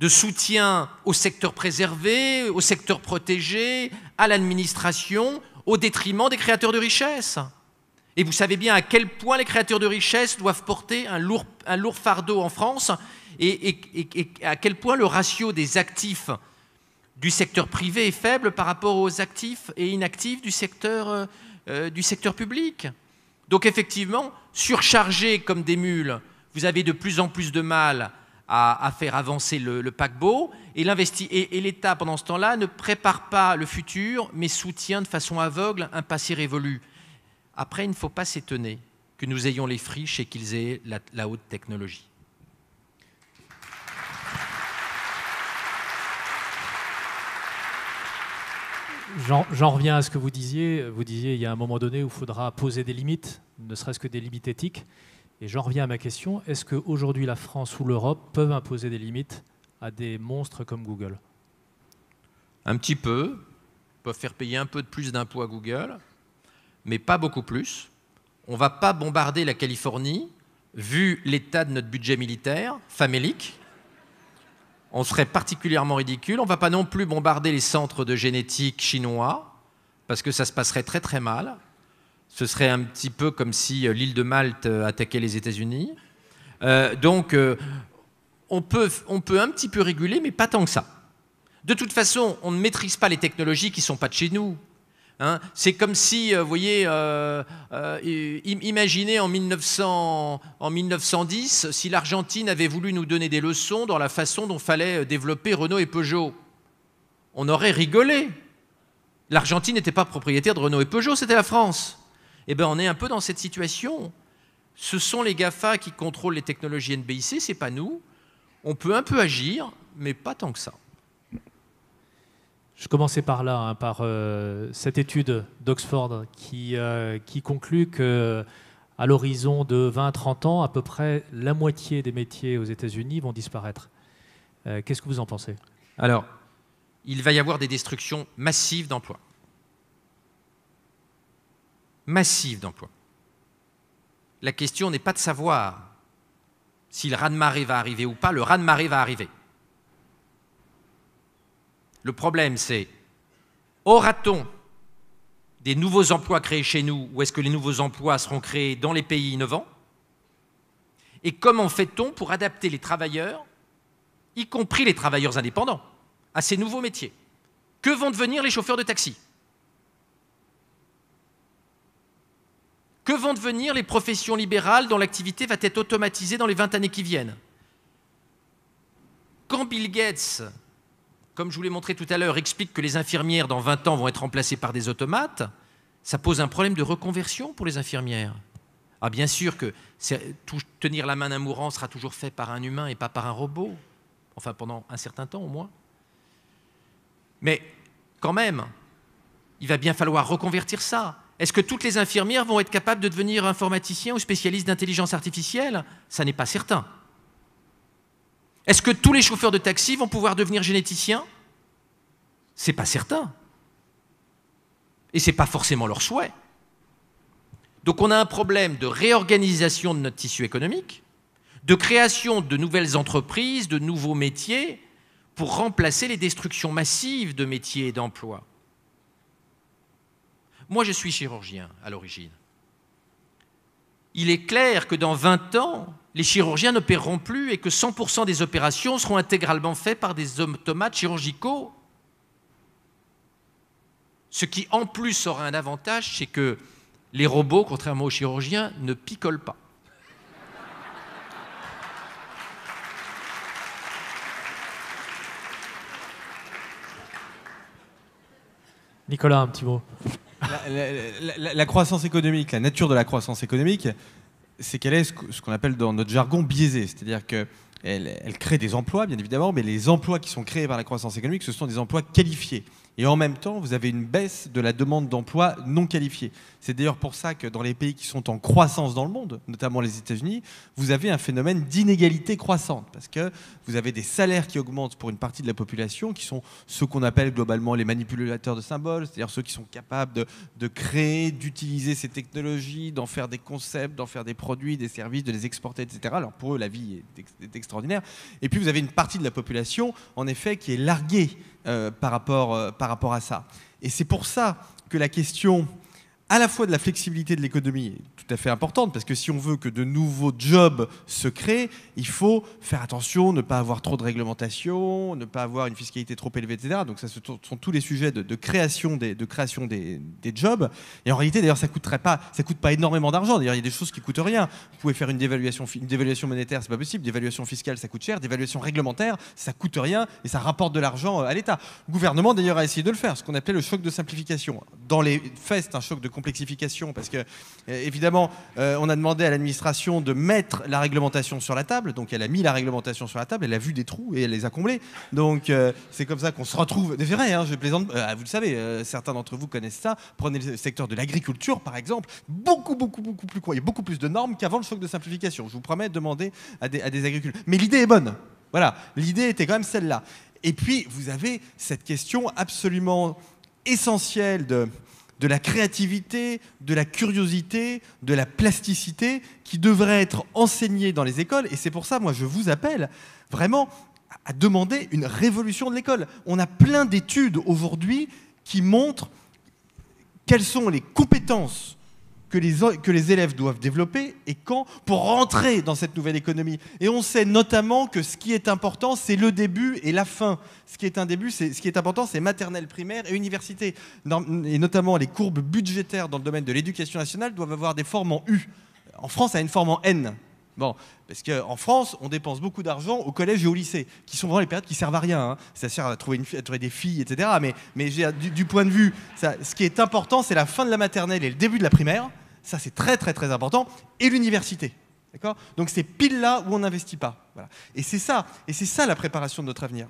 de soutien au secteur préservé, au secteur protégé, à l'administration, au détriment des créateurs de richesses. Et vous savez bien à quel point les créateurs de richesses doivent porter un lourd, fardeau en France et, à quel point le ratio des actifs du secteur privé est faible par rapport aux actifs et inactifs du secteur, euh, euh, du secteur public. Donc effectivement, surchargés comme des mules vous avez de plus en plus de mal à, faire avancer le, paquebot, et l'État, pendant ce temps-là, ne prépare pas le futur, mais soutient de façon aveugle un passé révolu. Après, il ne faut pas s'étonner que nous ayons les friches et qu'ils aient la, haute technologie. J'en reviens à ce que vous disiez. Vous disiez, il y a un moment donné où il faudra poser des limites, ne serait-ce que des limites éthiques. Et j'en reviens à ma question, est-ce qu'aujourd'hui la France ou l'Europe peuvent imposer des limites à des monstres comme Google Un petit peu, peuvent faire payer un peu de plus d'impôts à Google, mais pas beaucoup plus. On ne va pas bombarder la Californie, vu l'état de notre budget militaire, famélique. On serait particulièrement ridicule. On ne va pas non plus bombarder les centres de génétique chinois, parce que ça se passerait très très mal. Ce serait un petit peu comme si euh, l'île de Malte euh, attaquait les États-Unis. Euh, donc, on, peut, un petit peu réguler, mais pas tant que ça. De toute façon, on ne maîtrise pas les technologies qui ne sont pas de chez nous. Hein. c'est comme si, vous voyez, imaginez en, en 1910 si l'Argentine avait voulu nous donner des leçons dans la façon dont fallait développer Renault et Peugeot. On aurait rigolé. L'Argentine n'était pas propriétaire de Renault et Peugeot, c'était la France. Eh bien, on est un peu dans cette situation. Ce sont les GAFA qui contrôlent les technologies NBIC, c'est pas nous. On peut un peu agir, mais pas tant que ça. Je commençais par là, hein, par euh, cette étude d'Oxford euh, qui, conclut que à l'horizon de 20-30 ans, à peu près la moitié des métiers aux États-Unis vont disparaître. Euh, qu'est-ce que vous en pensez Alors, il va y avoir des destructions massives d'emplois massive d'emplois. La question n'est pas de savoir si le raz-de-marée va arriver ou pas, le raz-de-marée va arriver. Le problème, c'est aura-t-on des nouveaux emplois créés chez nous ou est-ce que les nouveaux emplois seront créés dans les pays innovants Et comment fait-on pour adapter les travailleurs, y compris les travailleurs indépendants, à ces nouveaux métiers Que vont devenir les chauffeurs de taxi Que vont devenir les professions libérales dont l'activité va être automatisée dans les 20 années qui viennent Quand Bill Gates, comme je vous l'ai montré tout à l'heure, explique que les infirmières dans 20 ans vont être remplacées par des automates, ça pose un problème de reconversion pour les infirmières. Ah, bien sûr que tenir la main d'un mourant sera toujours fait par un humain et pas par un robot, enfin pendant un certain temps au moins. Mais quand même, il va bien falloir reconvertir ça. Est-ce que toutes les infirmières vont être capables de devenir informaticiens ou spécialistes d'intelligence artificielle Ça n'est pas certain. Est-ce que tous les chauffeurs de taxi vont pouvoir devenir généticiens C'est pas certain. Et ce n'est pas forcément leur souhait. Donc on a un problème de réorganisation de notre tissu économique, de création de nouvelles entreprises, de nouveaux métiers, pour remplacer les destructions massives de métiers et d'emplois. Moi, je suis chirurgien à l'origine. Il est clair que dans 20 ans, les chirurgiens n'opéreront plus et que 100% des opérations seront intégralement faites par des automates chirurgicaux. Ce qui en plus aura un avantage, c'est que les robots, contrairement aux chirurgiens, ne picolent pas. Nicolas, un petit mot la, croissance économique, la nature de la croissance économique, c'est qu'elle est ce qu'on appelle dans notre jargon biaisé. C'est-à-dire qu'elle crée des emplois, bien évidemment, mais les emplois qui sont créés par la croissance économique, ce sont des emplois qualifiés. Et en même temps, vous avez une baisse de la demande d'emploi non qualifiée. C'est d'ailleurs pour ça que dans les pays qui sont en croissance dans le monde, notamment les États-Unis, vous avez un phénomène d'inégalité croissante, parce que vous avez des salaires qui augmentent pour une partie de la population, qui sont ceux qu'on appelle globalement les manipulateurs de symboles, c'est-à-dire ceux qui sont capables de, créer, d'utiliser ces technologies, d'en faire des concepts, d'en faire des produits, des services, de les exporter, etc. Alors pour eux, la vie est extraordinaire. Et puis vous avez une partie de la population, en effet, qui est larguée euh, par, rapport, euh, par rapport à ça. Et c'est pour ça que la question à la fois de la flexibilité de l'économie, tout à fait importante, parce que si on veut que de nouveaux jobs se créent, il faut faire attention, ne pas avoir trop de réglementation, ne pas avoir une fiscalité trop élevée, etc. Donc ça, ce sont tous les sujets de, création, des, de création des, jobs. Et en réalité, d'ailleurs, ça ne coûterait pas, ça coûte pas énormément d'argent. D'ailleurs, il y a des choses qui coûtent rien. Vous pouvez faire une dévaluation, une dévaluation monétaire, c'est pas possible. Dévaluation fiscale, ça coûte cher. Dévaluation réglementaire, ça coûte rien et ça rapporte de l'argent euh, à l'État. Le gouvernement, d'ailleurs, a essayé de le faire, ce qu'on appelait le choc de simplification. Dans les faits, un choc de complexification, parce que euh, évidemment, euh, on a demandé à l'administration de mettre la réglementation sur la table, donc elle a mis la réglementation sur la table, elle a vu des trous et elle les a comblés. Donc euh, c'est comme ça qu'on se retrouve. C'est vrai, hein, je plaisante. Ah, vous le savez, certains d'entre vous connaissent ça. Prenez le secteur de l'agriculture, par exemple, beaucoup, beaucoup, beaucoup plus quoi, il y a beaucoup plus de normes qu'avant le choc de simplification. Je vous promets de demander à des, à des agriculteurs. Mais l'idée est bonne. Voilà, l'idée était quand même celle-là. Et puis, vous avez cette question absolument essentielle de de la créativité, de la curiosité, de la plasticité qui devrait être enseignées dans les écoles. Et c'est pour ça, moi, je vous appelle vraiment à demander une révolution de l'école. On a plein d'études aujourd'hui qui montrent quelles sont les compétences que les, élèves doivent développer et quand pour rentrer dans cette nouvelle économie. Et on sait notamment que ce qui est important, c'est le début et la fin. Ce qui est un début, ce qui est important, c'est maternelle, primaire et université. Et notamment les courbes budgétaires dans le domaine de l'éducation nationale doivent avoir des formes en U. En France, ça a une forme en N. Bon, parce qu'en France, on dépense beaucoup d'argent au collège et au lycée, qui sont vraiment les périodes qui servent à rien. Hein. Ça sert à trouver, une, des filles, etc. Mais, du, point de vue, ce qui est important, c'est la fin de la maternelle et le début de la primaire. Ça, c'est très, très, très important. Et l'université. D'accord Donc, c'est pile là où on n'investit pas. Et c'est ça. Et c'est ça la préparation de notre avenir.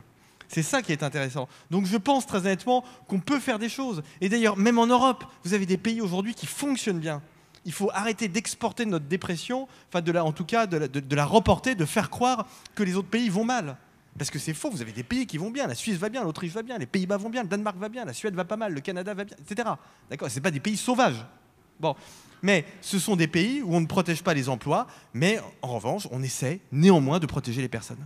C'est ça qui est intéressant. Donc je pense très honnêtement qu'on peut faire des choses. Et d'ailleurs, même en Europe, vous avez des pays aujourd'hui qui fonctionnent bien. Il faut arrêter d'exporter notre dépression, enfin en tout cas de la, reporter, de faire croire que les autres pays vont mal. Parce que c'est faux, vous avez des pays qui vont bien, la Suisse va bien, l'Autriche va bien, les Pays-Bas vont bien, le Danemark va bien, la Suède va pas mal, le Canada va bien, etc. D'accord n'est pas des pays sauvages. Bon, mais ce sont des pays où on ne protège pas les emplois, mais en revanche, on essaie néanmoins de protéger les personnes.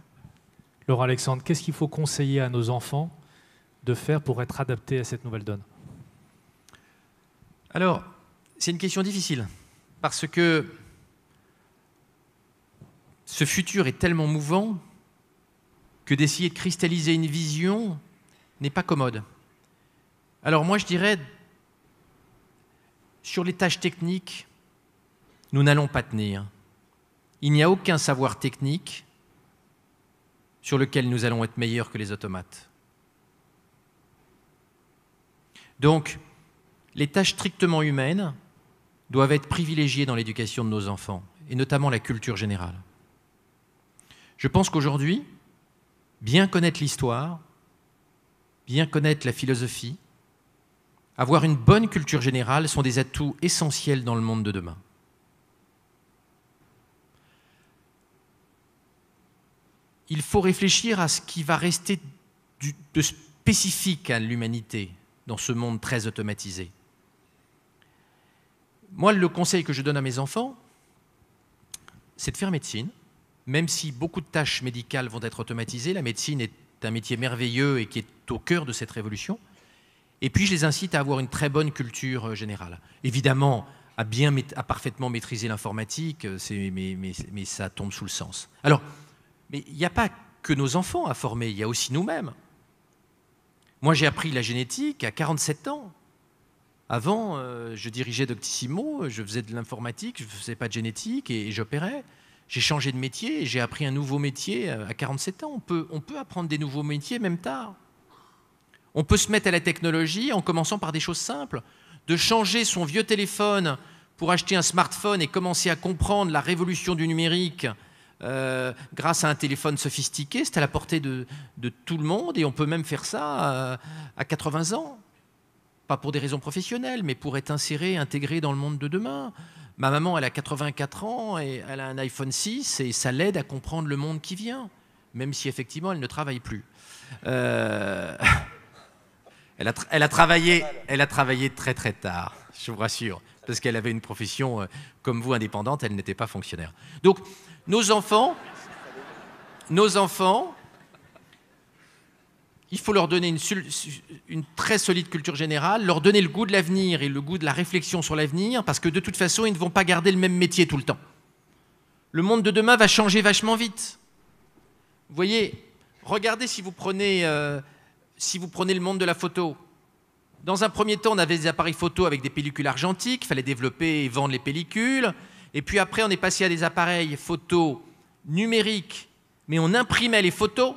Laura Alexandre, qu'est-ce qu'il faut conseiller à nos enfants de faire pour être adaptés à cette nouvelle donne Alors, c'est une question difficile, parce que ce futur est tellement mouvant que d'essayer de cristalliser une vision n'est pas commode. Alors moi je dirais sur les tâches techniques, nous n'allons pas tenir. Il n'y a aucun savoir technique sur lequel nous allons être meilleurs que les automates. Donc, les tâches strictement humaines doivent être privilégiées dans l'éducation de nos enfants, et notamment la culture générale. Je pense qu'aujourd'hui, bien connaître l'histoire, bien connaître la philosophie, avoir une bonne culture générale sont des atouts essentiels dans le monde de demain. Il faut réfléchir à ce qui va rester de spécifique à l'humanité dans ce monde très automatisé. Moi, le conseil que je donne à mes enfants, c'est de faire médecine. Même si beaucoup de tâches médicales vont être automatisées, la médecine est un métier merveilleux et qui est au cœur de cette révolution. Et puis, je les incite à avoir une très bonne culture euh, générale. Évidemment, à, bien, à parfaitement maîtriser l'informatique, euh, mais, ça tombe sous le sens. Alors, mais il n'y a pas que nos enfants à former, il y a aussi nous-mêmes. Moi, j'ai appris la génétique à 47 ans. Avant, euh, je dirigeais Doctissimo, je faisais de l'informatique, je ne faisais pas de génétique et, j'opérais. J'ai changé de métier, j'ai appris un nouveau métier à 47 ans. On peut, on peut apprendre des nouveaux métiers même tard. On peut se mettre à la technologie en commençant par des choses simples. De changer son vieux téléphone pour acheter un smartphone et commencer à comprendre la révolution du numérique euh, grâce à un téléphone sophistiqué, c'est à la portée de, tout le monde et on peut même faire ça euh, à, 80 ans. Pas pour des raisons professionnelles, mais pour être inséré, intégré dans le monde de demain. Ma maman, elle a 84 ans et elle a un iPhone 6 et ça l'aide à comprendre le monde qui vient, même si effectivement elle ne travaille plus. Euh, Elle a, travaillé, elle a travaillé très très tard, je vous rassure, parce qu'elle avait une profession euh, comme vous indépendante, elle n'était pas fonctionnaire. Donc, nos enfants, nos enfants, il faut leur donner une, très solide culture générale, leur donner le goût de l'avenir et le goût de la réflexion sur l'avenir, parce que de toute façon, ils ne vont pas garder le même métier tout le temps. Le monde de demain va changer vachement vite. Vous voyez, regardez si vous prenez... Euh, si vous prenez le monde de la photo, dans un premier temps, on avait des appareils photo avec des pellicules argentiques, il fallait développer et vendre les pellicules. Et puis après, on est passé à des appareils photo numériques, mais on imprimait les photos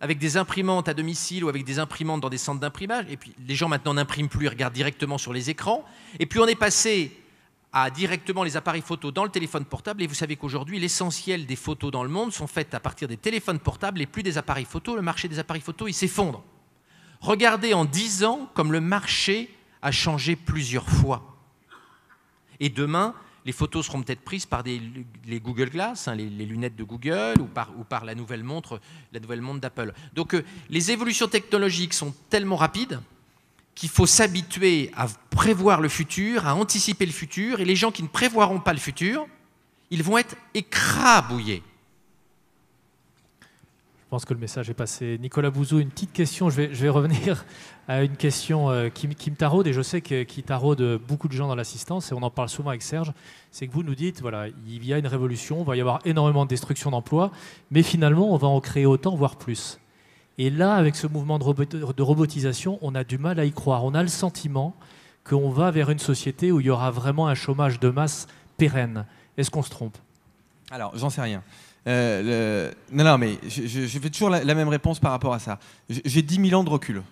avec des imprimantes à domicile ou avec des imprimantes dans des centres d'imprimage. Et puis les gens maintenant n'impriment plus, ils regardent directement sur les écrans. Et puis on est passé directement les appareils photo dans le téléphone portable. Et vous savez qu'aujourd'hui, l'essentiel des photos dans le monde sont faites à partir des téléphones portables et plus des appareils photo. Le marché des appareils photo, il s'effondre. Regardez en 10 ans comme le marché a changé plusieurs fois. Et demain, les photos seront peut-être prises par les Google Glass, hein, les, lunettes de Google, ou par, la nouvelle montre, montre d'Apple. Donc euh, les évolutions technologiques sont tellement rapides qu'il faut s'habituer à prévoir le futur, à anticiper le futur, et les gens qui ne prévoiront pas le futur, ils vont être écrabouillés. Je pense que le message est passé. Nicolas Bouzou, une petite question. Je vais, revenir à une question qui, euh, me taraude, et je sais qu'il taraude beaucoup de gens dans l'assistance, et on en parle souvent avec Serge. C'est que vous nous dites voilà, il y a une révolution, il va y avoir énormément de destruction d'emplois, mais finalement, on va en créer autant, voire plus. Et là, avec ce mouvement de, de robotisation, on a du mal à y croire. On a le sentiment qu'on va vers une société où il y aura vraiment un chômage de masse pérenne. Est-ce qu'on se trompe Alors, j'en sais rien. Euh, non, non, mais je, fais toujours la, même réponse par rapport à ça. J'ai 10 000 ans de recul.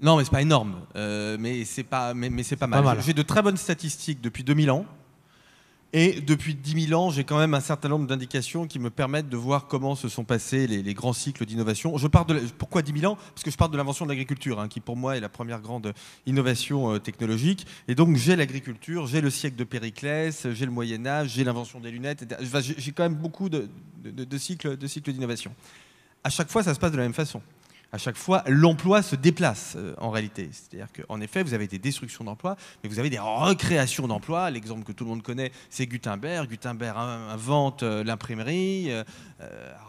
Non, mais c'est pas énorme, euh, mais c'est pas, mais, c'est pas, mal. mal. J'ai de très bonnes statistiques depuis 2000 ans et depuis 10 000 ans, j'ai quand même un certain nombre d'indications qui me permettent de voir comment se sont passés les, grands cycles d'innovation. Je pars de pourquoi 10 000 ans Parce que je parle de l'invention de l'agriculture, hein, qui pour moi est la première grande innovation euh, technologique. Et donc j'ai l'agriculture, j'ai le siècle de Périclès, j'ai le Moyen Âge, j'ai l'invention des lunettes. j'ai quand même beaucoup de, de cycles d'innovation. À chaque fois, ça se passe de la même façon à chaque fois, l'emploi se déplace euh, en réalité. C'est-à-dire qu'en effet, vous avez des destructions d'emplois, mais vous avez des recréations d'emplois. L'exemple que tout le monde connaît, c'est Gutenberg. Gutenberg invente euh, l'imprimerie. Euh,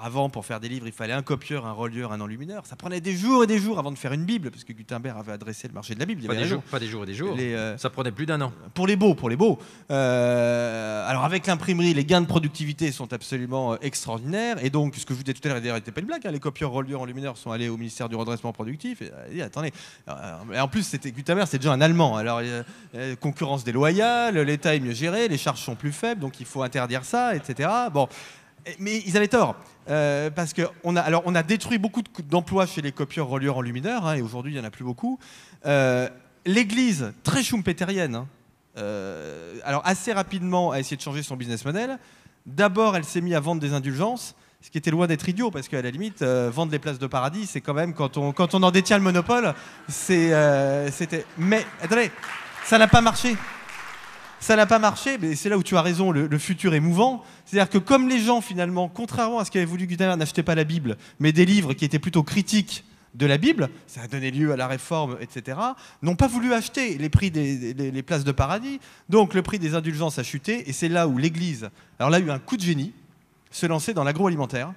avant, pour faire des livres, il fallait un copieur, un relieur, un enlumineur. Ça prenait des jours et des jours avant de faire une Bible, parce que Gutenberg avait adressé le marché de la Bible. pas, des jours, pas des jours et des jours. Ça prenait plus d'un an. Pour les beaux, pour les beaux. alors avec l'imprimerie, les gains de productivité sont absolument extraordinaires. Et donc, ce que je vous disais tout à l'heure, n'était pas une blague. Hein, les copieurs, relieurs, enlumineurs sont allés au ministère du redressement productif. Et euh, attendez, euh, en plus c'était c'est déjà un Allemand. Alors euh, concurrence déloyale, l'État est mieux géré, les charges sont plus faibles, donc il faut interdire ça, etc. Bon, mais ils avaient tort. parce qu'on on a, alors on a détruit beaucoup d'emplois chez les copieurs, relieurs, enlumineurs, hein, et aujourd'hui il n'y en a plus beaucoup. L'Église, très schumpeterienne, hein, alors assez rapidement a essayé de changer son business model. D'abord, elle s'est mise à vendre des indulgences ce qui était loin d'être idiot, parce qu'à la limite, euh, vendre les places de paradis, c'est quand même, quand on, quand on en détient le monopole, c'est, euh, c'était... Mais, attendez, ça n'a pas marché. Ça n'a pas marché, mais c'est là où tu as raison, le, futur est mouvant. C'est-à-dire que comme les gens, finalement, contrairement à ce qu'avait voulu Gutenberg, n'achetaient pas la Bible, mais des livres qui étaient plutôt critiques de la Bible, ça a donné lieu à la réforme, etc., n'ont pas voulu acheter les prix des les places de paradis. Donc le prix des indulgences a chuté, et c'est là où l'Église, alors là, a eu un coup de génie, se lancer dans l'agroalimentaire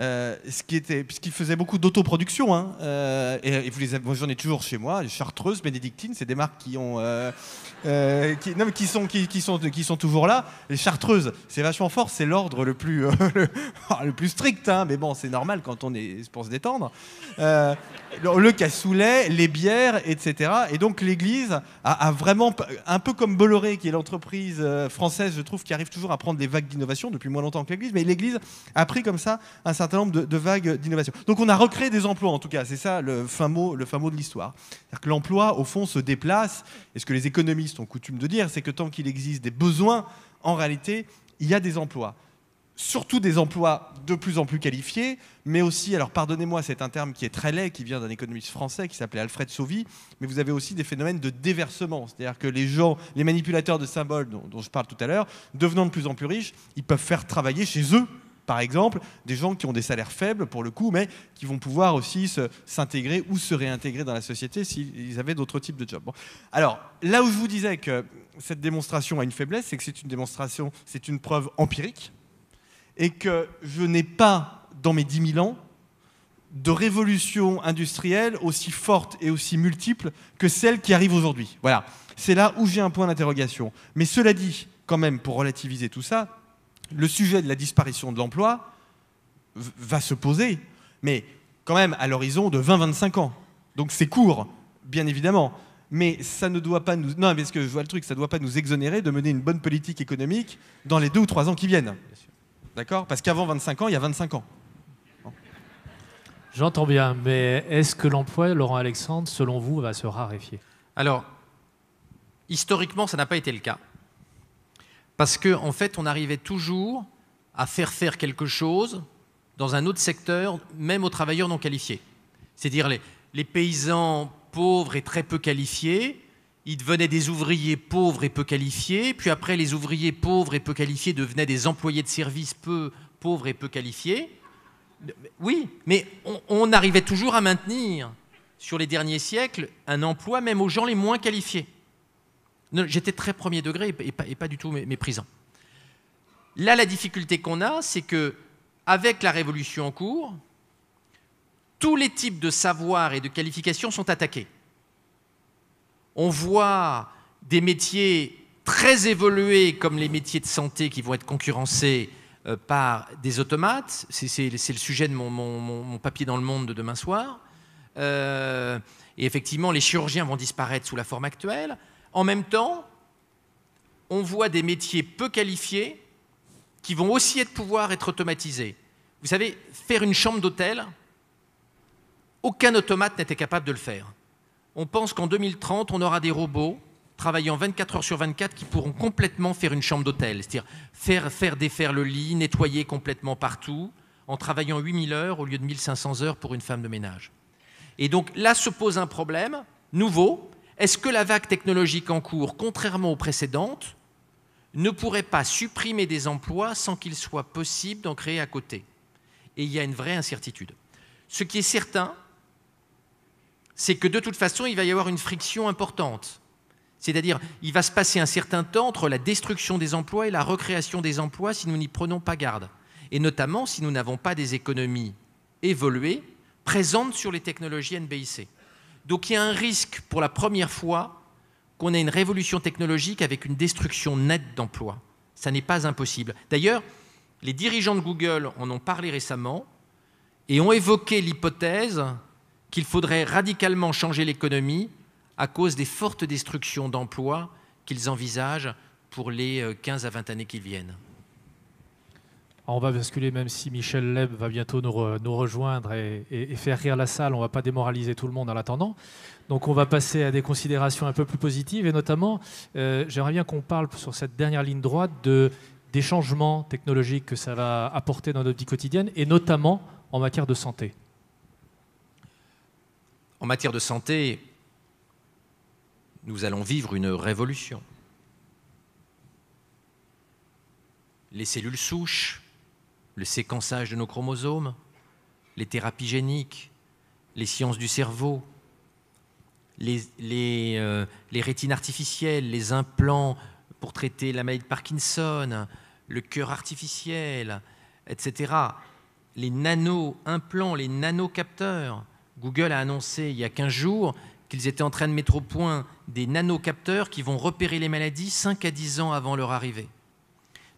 euh, ce qui était, puisqu'il faisait beaucoup d'autoproduction, hein, euh, et, vous les avez, j'en ai toujours chez moi, les Chartreuse, Bénédictine, c'est des marques qui ont, euh, qui, qui, sont, qui, qui, sont, qui sont toujours là. Les Chartreuses, c'est vachement fort, c'est l'ordre le plus, oh, le, plus strict, hein, mais bon, c'est normal quand on est pour se détendre. le cassoulet, les bières, etc. Et donc l'Église a, a, vraiment, un peu comme Bolloré, qui est l'entreprise française, je trouve, qui arrive toujours à prendre des vagues d'innovation depuis moins longtemps que l'Église, mais l'Église a pris comme ça un certain nombre de, de vagues d'innovation. Donc on a recréé des emplois, en tout cas, c'est ça le fin mot, le fin mot de l'histoire. C'est-à-dire que l'emploi, au fond, se déplace, et ce que les économistes ont coutume de dire, c'est que tant qu'il existe des besoins, en réalité, il y a des emplois surtout des emplois de plus en plus qualifiés, mais aussi, alors pardonnez-moi, c'est un terme qui est très laid, qui vient d'un économiste français qui s'appelait Alfred Sauvy, mais vous avez aussi des phénomènes de déversement, c'est-à-dire que les gens, les manipulateurs de symboles dont je parle tout à l'heure, devenant de plus en plus riches, ils peuvent faire travailler chez eux par exemple, des gens qui ont des salaires faibles pour le coup, mais qui vont pouvoir aussi s'intégrer ou se réintégrer dans la société s'ils avaient d'autres types de jobs. Alors, là où je vous disais que cette démonstration a une faiblesse, c'est que c'est une démonstration, c'est une preuve empirique, et que je n'ai pas, dans mes 10 000 ans, de révolution industrielle aussi forte et aussi multiple que celle qui arrive aujourd'hui. Voilà. C'est là où j'ai un point d'interrogation. Mais cela dit, quand même, pour relativiser tout ça, le sujet de la disparition de l'emploi va se poser, mais quand même à l'horizon de 20-25 ans. Donc c'est court, bien évidemment. Mais ça ne doit pas nous. Non, est-ce que je vois le truc, ça ne doit pas nous exonérer de mener une bonne politique économique dans les deux ou trois ans qui viennent. D'accord Parce qu'avant 25 ans, il y a 25 ans. J'entends bien, mais est-ce que l'emploi, Laurent Alexandre, selon vous, va se raréfier Alors, historiquement, ça n'a pas été le cas. Parce qu'en en fait, on arrivait toujours à faire faire quelque chose dans un autre secteur, même aux travailleurs non qualifiés. C'est-à-dire les, paysans pauvres et très peu qualifiés, ils devenaient des ouvriers pauvres et peu qualifiés, puis après les ouvriers pauvres et peu qualifiés devenaient des employés de service peu pauvres et peu qualifiés. Oui, mais on arrivait toujours à maintenir, sur les derniers siècles, un emploi même aux gens les moins qualifiés. J'étais très premier degré et pas, du tout méprisant. Là, la difficulté qu'on a, c'est que avec la révolution en cours, tous les types de savoirs et de qualifications sont attaqués. On voit des métiers très évolués comme les métiers de santé qui vont être concurrencés euh, par des automates. C'est le sujet de mon, papier dans le monde de demain soir. Euh, et effectivement, les chirurgiens vont disparaître sous la forme actuelle. En même temps, on voit des métiers peu qualifiés qui vont aussi être pouvoir être automatisés. Vous savez, faire une chambre d'hôtel, aucun automate n'était capable de le faire. On pense qu'en 2030, on aura des robots travaillant 24 heures sur 24 qui pourront complètement faire une chambre d'hôtel, c'est-à-dire faire, faire défaire le lit, nettoyer complètement partout, en travaillant 8000 heures au lieu de 1500 heures pour une femme de ménage. Et donc là se pose un problème nouveau, est-ce que la vague technologique en cours, contrairement aux précédentes, ne pourrait pas supprimer des emplois sans qu'il soit possible d'en créer à côté Et il y a une vraie incertitude. Ce qui est certain, c'est que de toute façon, il va y avoir une friction importante. C'est-à-dire, il va se passer un certain temps entre la destruction des emplois et la recréation des emplois si nous n'y prenons pas garde. Et notamment si nous n'avons pas des économies évoluées, présentes sur les technologies NBIC. Donc il y a un risque pour la première fois qu'on ait une révolution technologique avec une destruction nette d'emplois. Ça n'est pas impossible. D'ailleurs, les dirigeants de Google en ont parlé récemment et ont évoqué l'hypothèse qu'il faudrait radicalement changer l'économie à cause des fortes destructions d'emplois qu'ils envisagent pour les 15 euh, à 20 années qui viennent. On va basculer, même si Michel Leb va bientôt nous, rejoindre et, faire rire la salle, on ne va pas démoraliser tout le monde en attendant. Donc on va passer à des considérations un peu plus positives, et notamment, euh, j'aimerais bien qu'on parle sur cette dernière ligne droite de, des changements technologiques que ça va apporter dans notre vie quotidienne, et notamment en matière de santé. En matière de santé, nous allons vivre une révolution. Les cellules souches, le séquençage de nos chromosomes, les thérapies géniques, les sciences du cerveau, euh, les, rétines artificielles, les implants pour traiter la maladie de Parkinson, le cœur artificiel, etc. Les nano-implants, les nano-capteurs. Google a annoncé il y a 15 jours qu'ils étaient en train de mettre au point des nano-capteurs qui vont repérer les maladies 5 à 10 ans avant leur arrivée.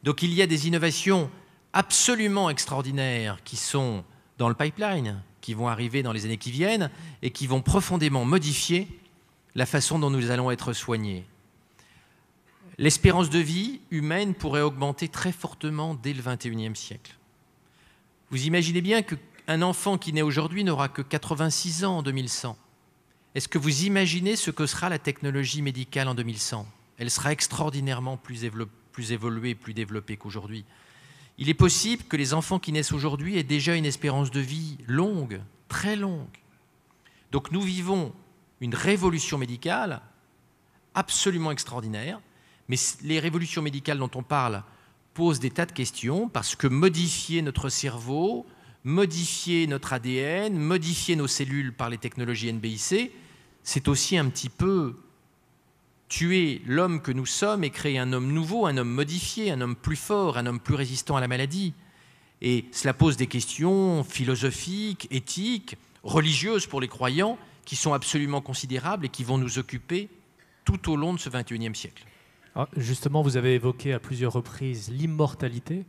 Donc il y a des innovations absolument extraordinaires qui sont dans le pipeline, qui vont arriver dans les années qui viennent et qui vont profondément modifier la façon dont nous allons être soignés. L'espérance de vie humaine pourrait augmenter très fortement dès le 21e siècle. Vous imaginez bien qu'un enfant qui naît aujourd'hui n'aura que 86 ans en 2100. Est-ce que vous imaginez ce que sera la technologie médicale en 2100 Elle sera extraordinairement plus, plus évoluée, plus développée qu'aujourd'hui. Il est possible que les enfants qui naissent aujourd'hui aient déjà une espérance de vie longue, très longue. Donc nous vivons une révolution médicale absolument extraordinaire, mais les révolutions médicales dont on parle posent des tas de questions, parce que modifier notre cerveau, modifier notre ADN, modifier nos cellules par les technologies NBIC, c'est aussi un petit peu tuer l'homme que nous sommes et créer un homme nouveau, un homme modifié, un homme plus fort, un homme plus résistant à la maladie. Et cela pose des questions philosophiques, éthiques, religieuses pour les croyants, qui sont absolument considérables et qui vont nous occuper tout au long de ce 21e siècle. Ah, justement, vous avez évoqué à plusieurs reprises l'immortalité.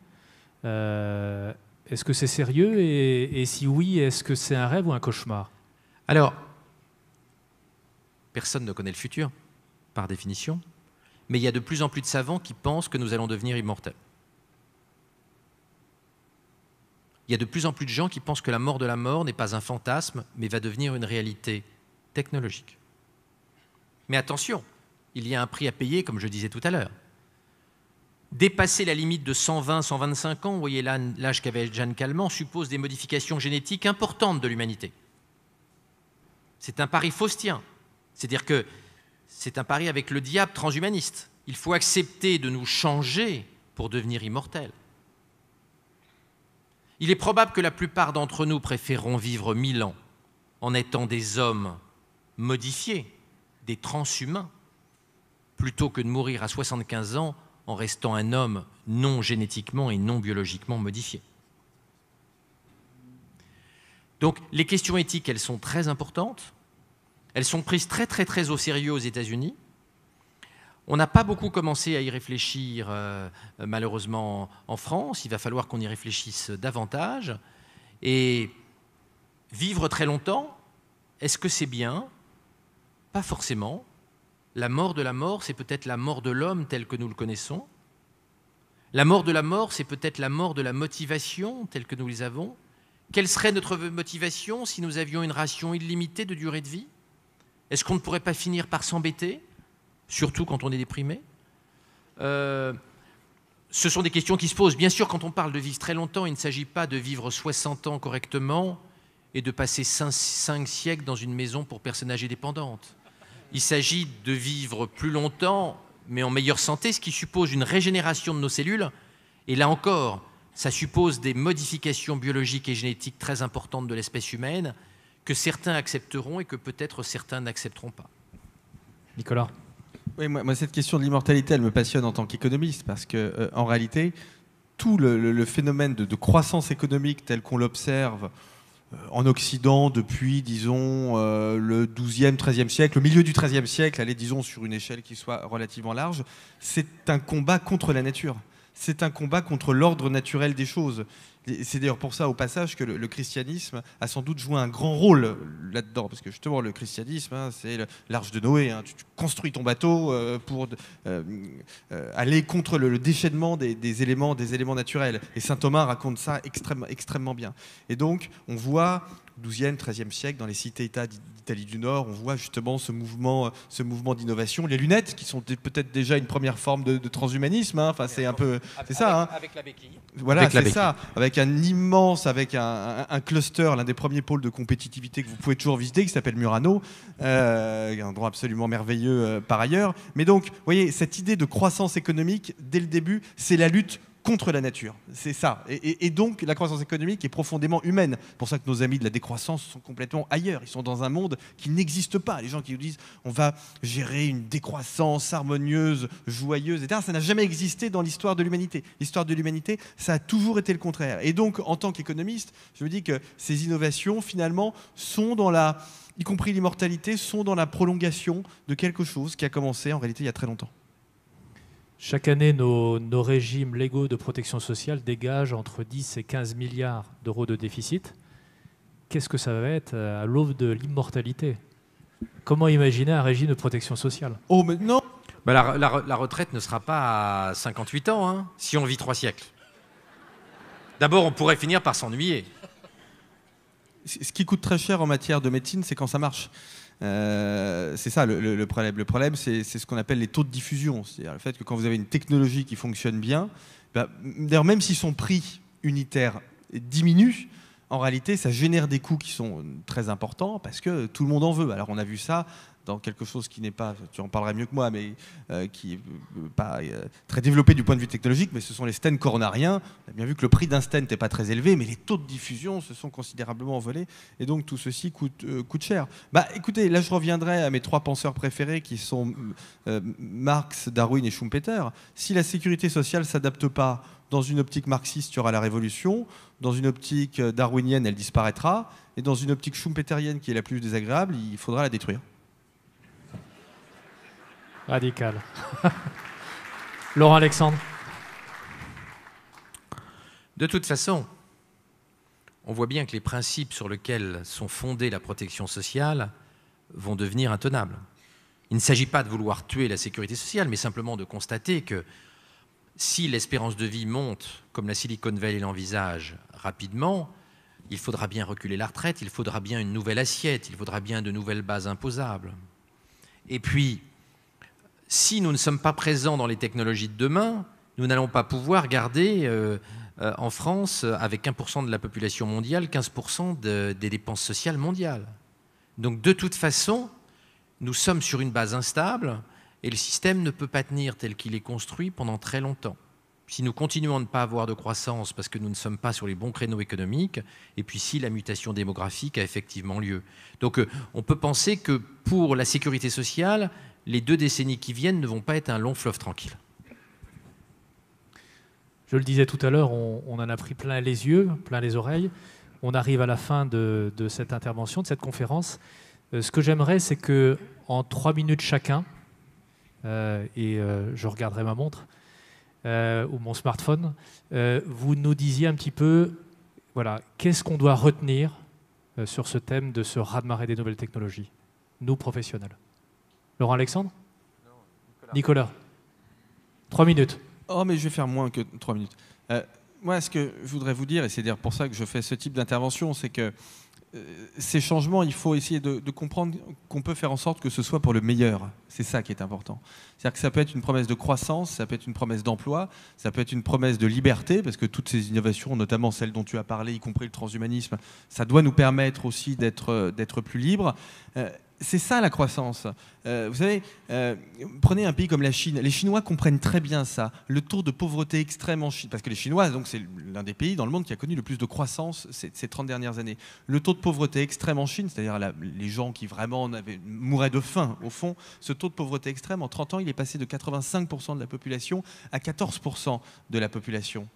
Euh, est-ce que c'est sérieux et si oui, est-ce que c'est un rêve ou un cauchemar Alors, personne ne connaît le futur par définition, mais il y a de plus en plus de savants qui pensent que nous allons devenir immortels. Il y a de plus en plus de gens qui pensent que la mort de la mort n'est pas un fantasme, mais va devenir une réalité technologique. Mais attention, il y a un prix à payer, comme je disais tout à l'heure. Dépasser la limite de 120-125 ans, vous voyez l'âge qu'avait Jeanne Calment, suppose des modifications génétiques importantes de l'humanité. C'est un pari faustien. C'est-à-dire que c'est un pari avec le diable transhumaniste. Il faut accepter de nous changer pour devenir immortels. Il est probable que la plupart d'entre nous préférons vivre mille ans en étant des hommes modifiés, des transhumains, plutôt que de mourir à 75 ans en restant un homme non génétiquement et non biologiquement modifié. Donc les questions éthiques, elles sont très importantes. Elles sont prises très très très au sérieux aux États-Unis. On n'a pas beaucoup commencé à y réfléchir, euh, malheureusement, en France. Il va falloir qu'on y réfléchisse davantage. Et vivre très longtemps, est-ce que c'est bien Pas forcément. La mort de la mort, c'est peut-être la mort de l'homme tel que nous le connaissons. La mort de la mort, c'est peut-être la mort de la motivation telle que nous les avons. Quelle serait notre motivation si nous avions une ration illimitée de durée de vie est-ce qu'on ne pourrait pas finir par s'embêter, surtout quand on est déprimé euh, Ce sont des questions qui se posent. Bien sûr, quand on parle de vivre très longtemps, il ne s'agit pas de vivre 60 ans correctement et de passer 5, 5 siècles dans une maison pour personnes âgées dépendantes. Il s'agit de vivre plus longtemps, mais en meilleure santé, ce qui suppose une régénération de nos cellules. Et là encore, ça suppose des modifications biologiques et génétiques très importantes de l'espèce humaine que certains accepteront et que peut-être certains n'accepteront pas. Nicolas Oui, moi, cette question de l'immortalité, elle me passionne en tant qu'économiste, parce que euh, en réalité, tout le, phénomène de, croissance économique tel qu'on l'observe euh, en Occident depuis, disons, euh, le 12e, 13e siècle, au milieu du 13e siècle, allez, disons, sur une échelle qui soit relativement large, c'est un combat contre la nature. C'est un combat contre l'ordre naturel des choses. C'est d'ailleurs pour ça, au passage, que le, christianisme a sans doute joué un grand rôle là-dedans, parce que justement, le christianisme, hein, c'est l'arche de Noé. Hein. tu, construis ton bateau euh, pour euh, euh, aller contre le, déchaînement des, éléments, des éléments naturels. Et saint Thomas raconte ça extrêmement, extrêmement bien. Et donc, on voit XIIe, XIIIe siècle, dans les cités-États d'Italie du Nord, on voit justement ce mouvement, euh, ce mouvement d'innovation. Les lunettes, qui sont peut-être déjà une première forme de, transhumanisme. Hein, enfin, c'est un peu, c'est ça. Hein. Avec la béquille. Voilà, c'est ça. Avec un immense, avec un, cluster, l'un des premiers pôles de compétitivité que vous pouvez toujours visiter, qui s'appelle Murano, euh, un endroit absolument merveilleux euh, par ailleurs. Mais donc, voyez, cette idée de croissance économique dès le début, c'est la lutte contre la nature. C'est ça. Et, donc, la croissance économique est profondément humaine. C'est pour ça que nos amis de la décroissance sont complètement ailleurs. Ils sont dans un monde qui n'existe pas. Les gens qui nous disent on va gérer une décroissance harmonieuse, joyeuse, etc., ça n'a jamais existé dans l'histoire de l'humanité. L'histoire de l'humanité, ça a toujours été le contraire. Et donc, en tant qu'économiste, je me dis que ces innovations, finalement, sont dans la, y compris l'immortalité, sont dans la prolongation de quelque chose qui a commencé en réalité il y a très longtemps. Chaque année, nos, régimes légaux de protection sociale dégagent entre 10 et 15 milliards d'euros de déficit. Qu'est-ce que ça va être euh, à l'aube de l'immortalité Comment imaginer un régime de protection sociale Oh, mais non bah, la, retraite ne sera pas à 58 ans, hein, si on vit trois siècles. D'abord, on pourrait finir par s'ennuyer. Ce qui coûte très cher en matière de médecine, c'est quand ça marche. Euh, c'est ça le, problème. Le problème, c'est ce qu'on appelle les taux de diffusion. C'est-à-dire le fait que quand vous avez une technologie qui fonctionne bien, bah, d'ailleurs même si son prix unitaire diminue, en réalité, ça génère des coûts qui sont euh, très importants parce que tout le monde en veut. Alors on a vu ça dans quelque chose qui n'est pas, tu en parlerais mieux que moi, mais euh, qui n'est euh, pas euh, très développé du point de vue technologique, mais ce sont les stènes coronariens. On a bien vu que le prix d'un stent n'était pas très élevé, mais les taux de diffusion se sont considérablement envolés, et donc tout ceci coûte, cher. Bah, écoutez, là je reviendrai à mes trois penseurs préférés qui sont Marx, Darwin et Schumpeter. Si la sécurité sociale ne s'adapte pas dans une optique marxiste, il y aura la révolution. Dans une optique darwinienne, elle disparaîtra. Et dans une optique schumpeterienne, qui est la plus désagréable, il faudra la détruire. Radical. Laurent Alexandre. De toute façon, on voit bien que les principes sur lesquels sont fondées la protection sociale vont devenir intenables. Il ne s'agit pas de vouloir tuer la sécurité sociale, mais simplement de constater que si l'espérance de vie monte, comme la Silicon Valley l'envisage, rapidement, il faudra bien reculer la retraite, il faudra bien une nouvelle assiette, il faudra bien de nouvelles bases imposables. Et puis, si nous ne sommes pas présents dans les technologies de demain, nous n'allons pas pouvoir garder euh, euh, en France, avec 1% de la population mondiale, 15% des dépenses sociales mondiales. Donc de toute façon, nous sommes sur une base instable et le système ne peut pas tenir tel qu'il est construit pendant très longtemps. Si nous continuons à ne pas avoir de croissance parce que nous ne sommes pas sur les bons créneaux économiques, et puis si la mutation démographique a effectivement lieu. Donc euh, on peut penser que pour la sécurité sociale, les deux décennies qui viennent ne vont pas être un long fleuve tranquille. Je le disais tout à l'heure, on, en a pris plein les yeux, plein les oreilles. On arrive à la fin de, cette intervention, de cette conférence. Euh, ce que j'aimerais, c'est que en trois minutes chacun, euh, et euh, je regarderai ma montre ou mon smartphone, vous nous disiez un petit peu, voilà, qu'est-ce qu'on doit retenir sur ce thème de ce rademarrer de des nouvelles technologies, nous professionnels. Laurent Alexandre Nicolas. Trois minutes. Oh, mais je vais faire moins que trois minutes. Euh, moi, ce que je voudrais vous dire, et c'est dire pour ça que je fais ce type d'intervention, c'est que euh, ces changements, il faut essayer de, comprendre qu'on peut faire en sorte que ce soit pour le meilleur. C'est ça qui est important. C'est-à-dire que ça peut être une promesse de croissance, ça peut être une promesse d'emploi, ça peut être une promesse de liberté, parce que toutes ces innovations, notamment celles dont tu as parlé, y compris le transhumanisme, ça doit nous permettre aussi d'être euh, plus libres. c'est ça la croissance. Euh, vous savez, euh, prenez un pays comme la Chine. Les Chinois comprennent très bien ça. Le taux de pauvreté extrême en Chine, parce que les Chinois, donc c'est l'un des pays dans le monde qui a connu le plus de croissance ces, ces 30 dernières années. Le taux de pauvreté extrême en Chine, c'est-à-dire les gens qui vraiment mouraient de faim, au fond, ce taux de pauvreté extrême, en 30 ans, il est passé de 85% de la population à 14% de la population.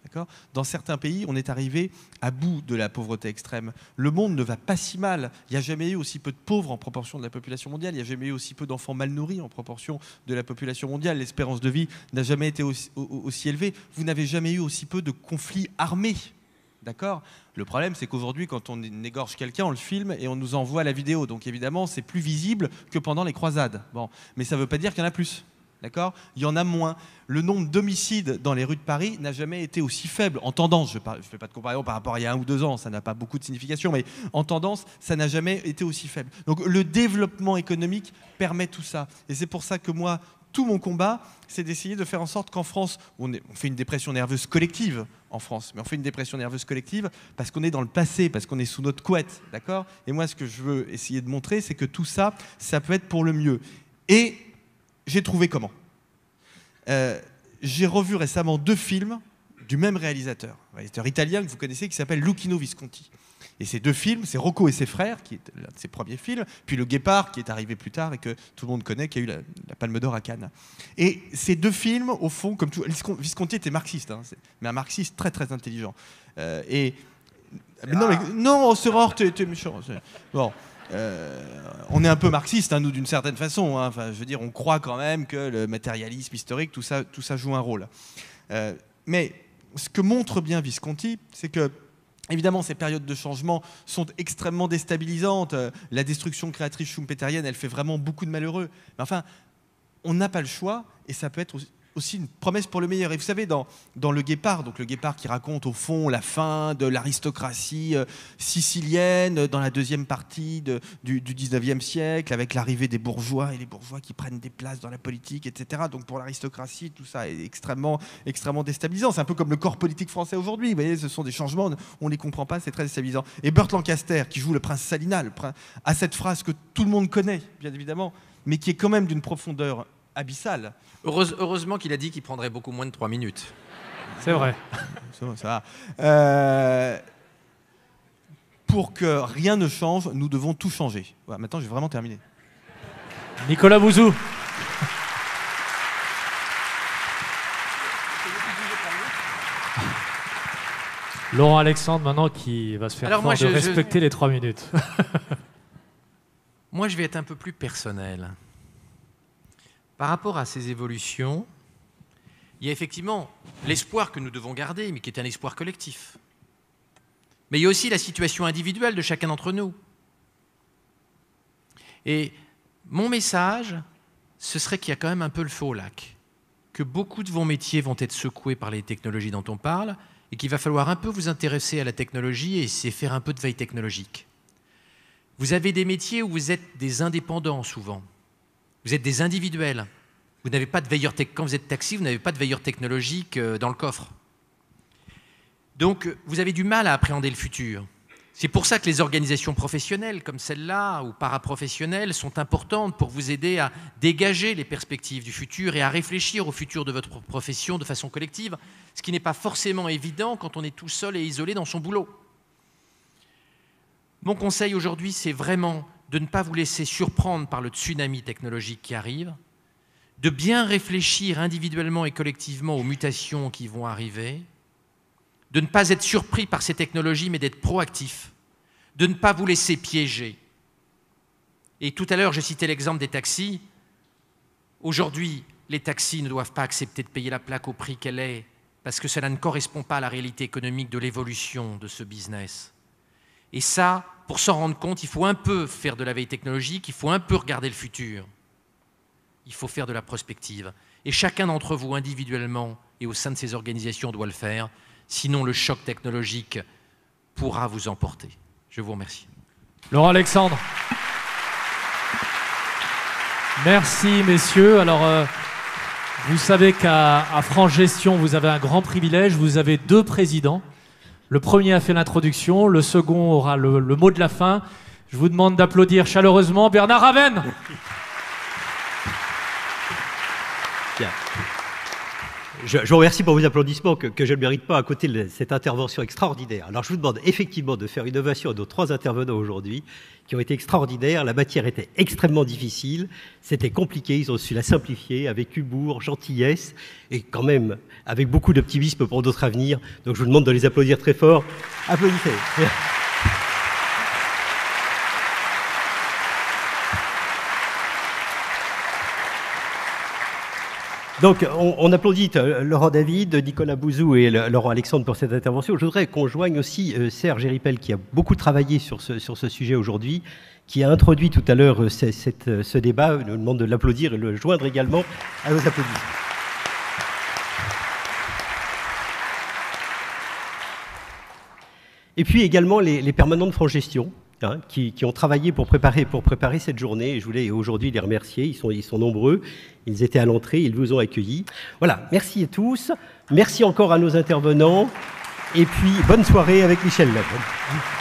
Dans certains pays, on est arrivé à bout de la pauvreté extrême. Le monde ne va pas si mal. Il n'y a jamais eu aussi peu de pauvres en proportion de la population mondiale. Il n'y a jamais eu aussi peu d'enfants enfants mal nourris en proportion de la population mondiale. L'espérance de vie n'a jamais été aussi, élevée. Vous n'avez jamais eu aussi peu de conflits armés. D'accord Le problème, c'est qu'aujourd'hui, quand on égorge quelqu'un, on le filme et on nous envoie la vidéo. Donc évidemment, c'est plus visible que pendant les croisades. Bon, mais ça ne veut pas dire qu'il y en a plus. D'accord Il y en a moins. Le nombre d'homicides dans les rues de Paris n'a jamais été aussi faible. En tendance, je ne fais pas de comparaison par rapport à il y a un ou deux ans, ça n'a pas beaucoup de signification, mais en tendance, ça n'a jamais été aussi faible. Donc le développement économique permet tout ça. Et c'est pour ça que moi, tout mon combat, c'est d'essayer de faire en sorte qu'en France, on, on, fait une dépression nerveuse collective en France, mais on fait une dépression nerveuse collective parce qu'on est dans le passé, parce qu'on est sous notre couette, d'accord Et moi, ce que je veux essayer de montrer, c'est que tout ça, ça peut être pour le mieux. Et j'ai trouvé comment. Euh, j'ai revu récemment deux films du même réalisateur, un réalisateur italien que vous connaissez, qui s'appelle Lucchino Visconti. Et ces deux films, c'est Rocco et ses frères, qui est l'un de ses premiers films, puis Le Guépard, qui est arrivé plus tard et que tout le monde connaît, qui a eu la, Palme d'Or à Cannes. Et ces deux films, au fond, comme tout, Visconti était marxiste, hein, mais un marxiste très très intelligent. Euh, et mais non, mais, non, Serror, t'es méchant. Bon. Euh, on est un peu marxiste, hein, nous, d'une certaine façon. Hein. Enfin, je veux dire, on croit quand même que le matérialisme historique, tout ça, tout ça joue un rôle. Euh, mais ce que montre bien Visconti, c'est que Évidemment, ces périodes de changement sont extrêmement déstabilisantes. Euh, la destruction créatrice schumpeterienne, elle fait vraiment beaucoup de malheureux. Mais enfin, on n'a pas le choix et ça peut être aussi une promesse pour le meilleur. Et vous savez, dans, dans Le Guépard, donc le Guépard qui raconte au fond la fin de l'aristocratie euh, sicilienne euh, dans la deuxième partie du, du 19e siècle, avec l'arrivée des bourgeois et les bourgeois qui prennent des places dans la politique, etc. Donc pour l'aristocratie, tout ça est extrêmement, extrêmement déstabilisant. C'est un peu comme le corps politique français aujourd'hui. Vous voyez, ce sont des changements, on ne les comprend pas, c'est très déstabilisant. Et Burt Lancaster, qui joue le prince Salina, a cette phrase que tout le monde connaît, bien évidemment, mais qui est quand même d'une profondeur abyssal. heureusement qu'il a dit qu'il prendrait beaucoup moins de 3 minutes. C'est vrai. Euh, pour que rien ne change, nous devons tout changer. maintenant, j'ai vraiment terminé. Nicolas Bouzou. Laurent Alexandre, maintenant, qui va se faire Alors moi, de respecter les trois minutes. moi, je vais être un peu plus personnel par rapport à ces évolutions, il y a effectivement l'espoir que nous devons garder, mais qui est un espoir collectif. Mais il y a aussi la situation individuelle de chacun d'entre nous. Et mon message, ce serait qu'il y a quand même un peu le feu au lac, que beaucoup de vos métiers vont être secoués par les technologies dont on parle, et qu'il va falloir un peu vous intéresser à la technologie et essayer de faire un peu de veille technologique. Vous avez des métiers où vous êtes des indépendants souvent. Vous êtes des individuels. Vous n'avez pas de quand vous êtes taxi, vous n'avez pas de veilleur technologique euh, dans le coffre. Donc euh, vous avez du mal à appréhender le futur. C'est pour ça que les organisations professionnelles comme celle-là ou paraprofessionnelles sont importantes pour vous aider à dégager les perspectives du futur et à réfléchir au futur de votre profession de façon collective, ce qui n'est pas forcément évident quand on est tout seul et isolé dans son boulot. Mon conseil aujourd'hui, c'est vraiment de ne pas vous laisser surprendre par le tsunami technologique qui arrive, de bien réfléchir individuellement et collectivement aux mutations qui vont arriver, de ne pas être surpris par ces technologies, mais d'être proactif, de ne pas vous laisser piéger. Et tout à l'heure, j'ai cité l'exemple des taxis. Aujourd'hui, les taxis ne doivent pas accepter de payer la plaque au prix qu'elle est, parce que cela ne correspond pas à la réalité économique de l'évolution de ce business. Et ça, pour s'en rendre compte, il faut un peu faire de la veille technologique, il faut un peu regarder le futur. Il faut faire de la prospective. Et chacun d'entre vous, individuellement et au sein de ces organisations, doit le faire. Sinon, le choc technologique pourra vous emporter. Je vous remercie. Laurent Alexandre. Merci, messieurs. Alors, euh, vous savez qu'à France Gestion, vous avez un grand privilège. Vous avez deux présidents. Le premier a fait l'introduction, le second aura le, mot de la fin. Je vous demande d'applaudir chaleureusement Bernard Raven. je, vous remercie pour vos applaudissements que, je ne mérite pas à côté de cette intervention extraordinaire. Alors je vous demande effectivement de faire une ovation à nos trois intervenants aujourd'hui qui ont été extraordinaires. La matière était extrêmement difficile, c'était compliqué, ils ont su la simplifier avec humour, gentillesse et quand même avec beaucoup d'optimisme pour d'autres avenir. Donc je vous demande de les applaudir très fort. Applaudissez. Donc, on, applaudit euh, Laurent David, Nicolas Bouzou et Laurent Alexandre pour cette intervention. Je voudrais qu'on joigne aussi euh, Serge Eripel, qui a beaucoup travaillé sur ce, sujet aujourd'hui, qui a introduit tout à l'heure euh, ce, débat. Je nous demande de l'applaudir et de le joindre également à nos applaudissements. Et puis également les, les permanents de France Gestion, Hein, qui, ont travaillé pour préparer, pour préparer cette journée. Et je voulais aujourd'hui les remercier. Ils sont, ils sont nombreux. Ils étaient à l'entrée. Ils vous ont accueillis. Voilà. Merci à tous. Merci encore à nos intervenants. Et puis, bonne soirée avec Michel Lèvre.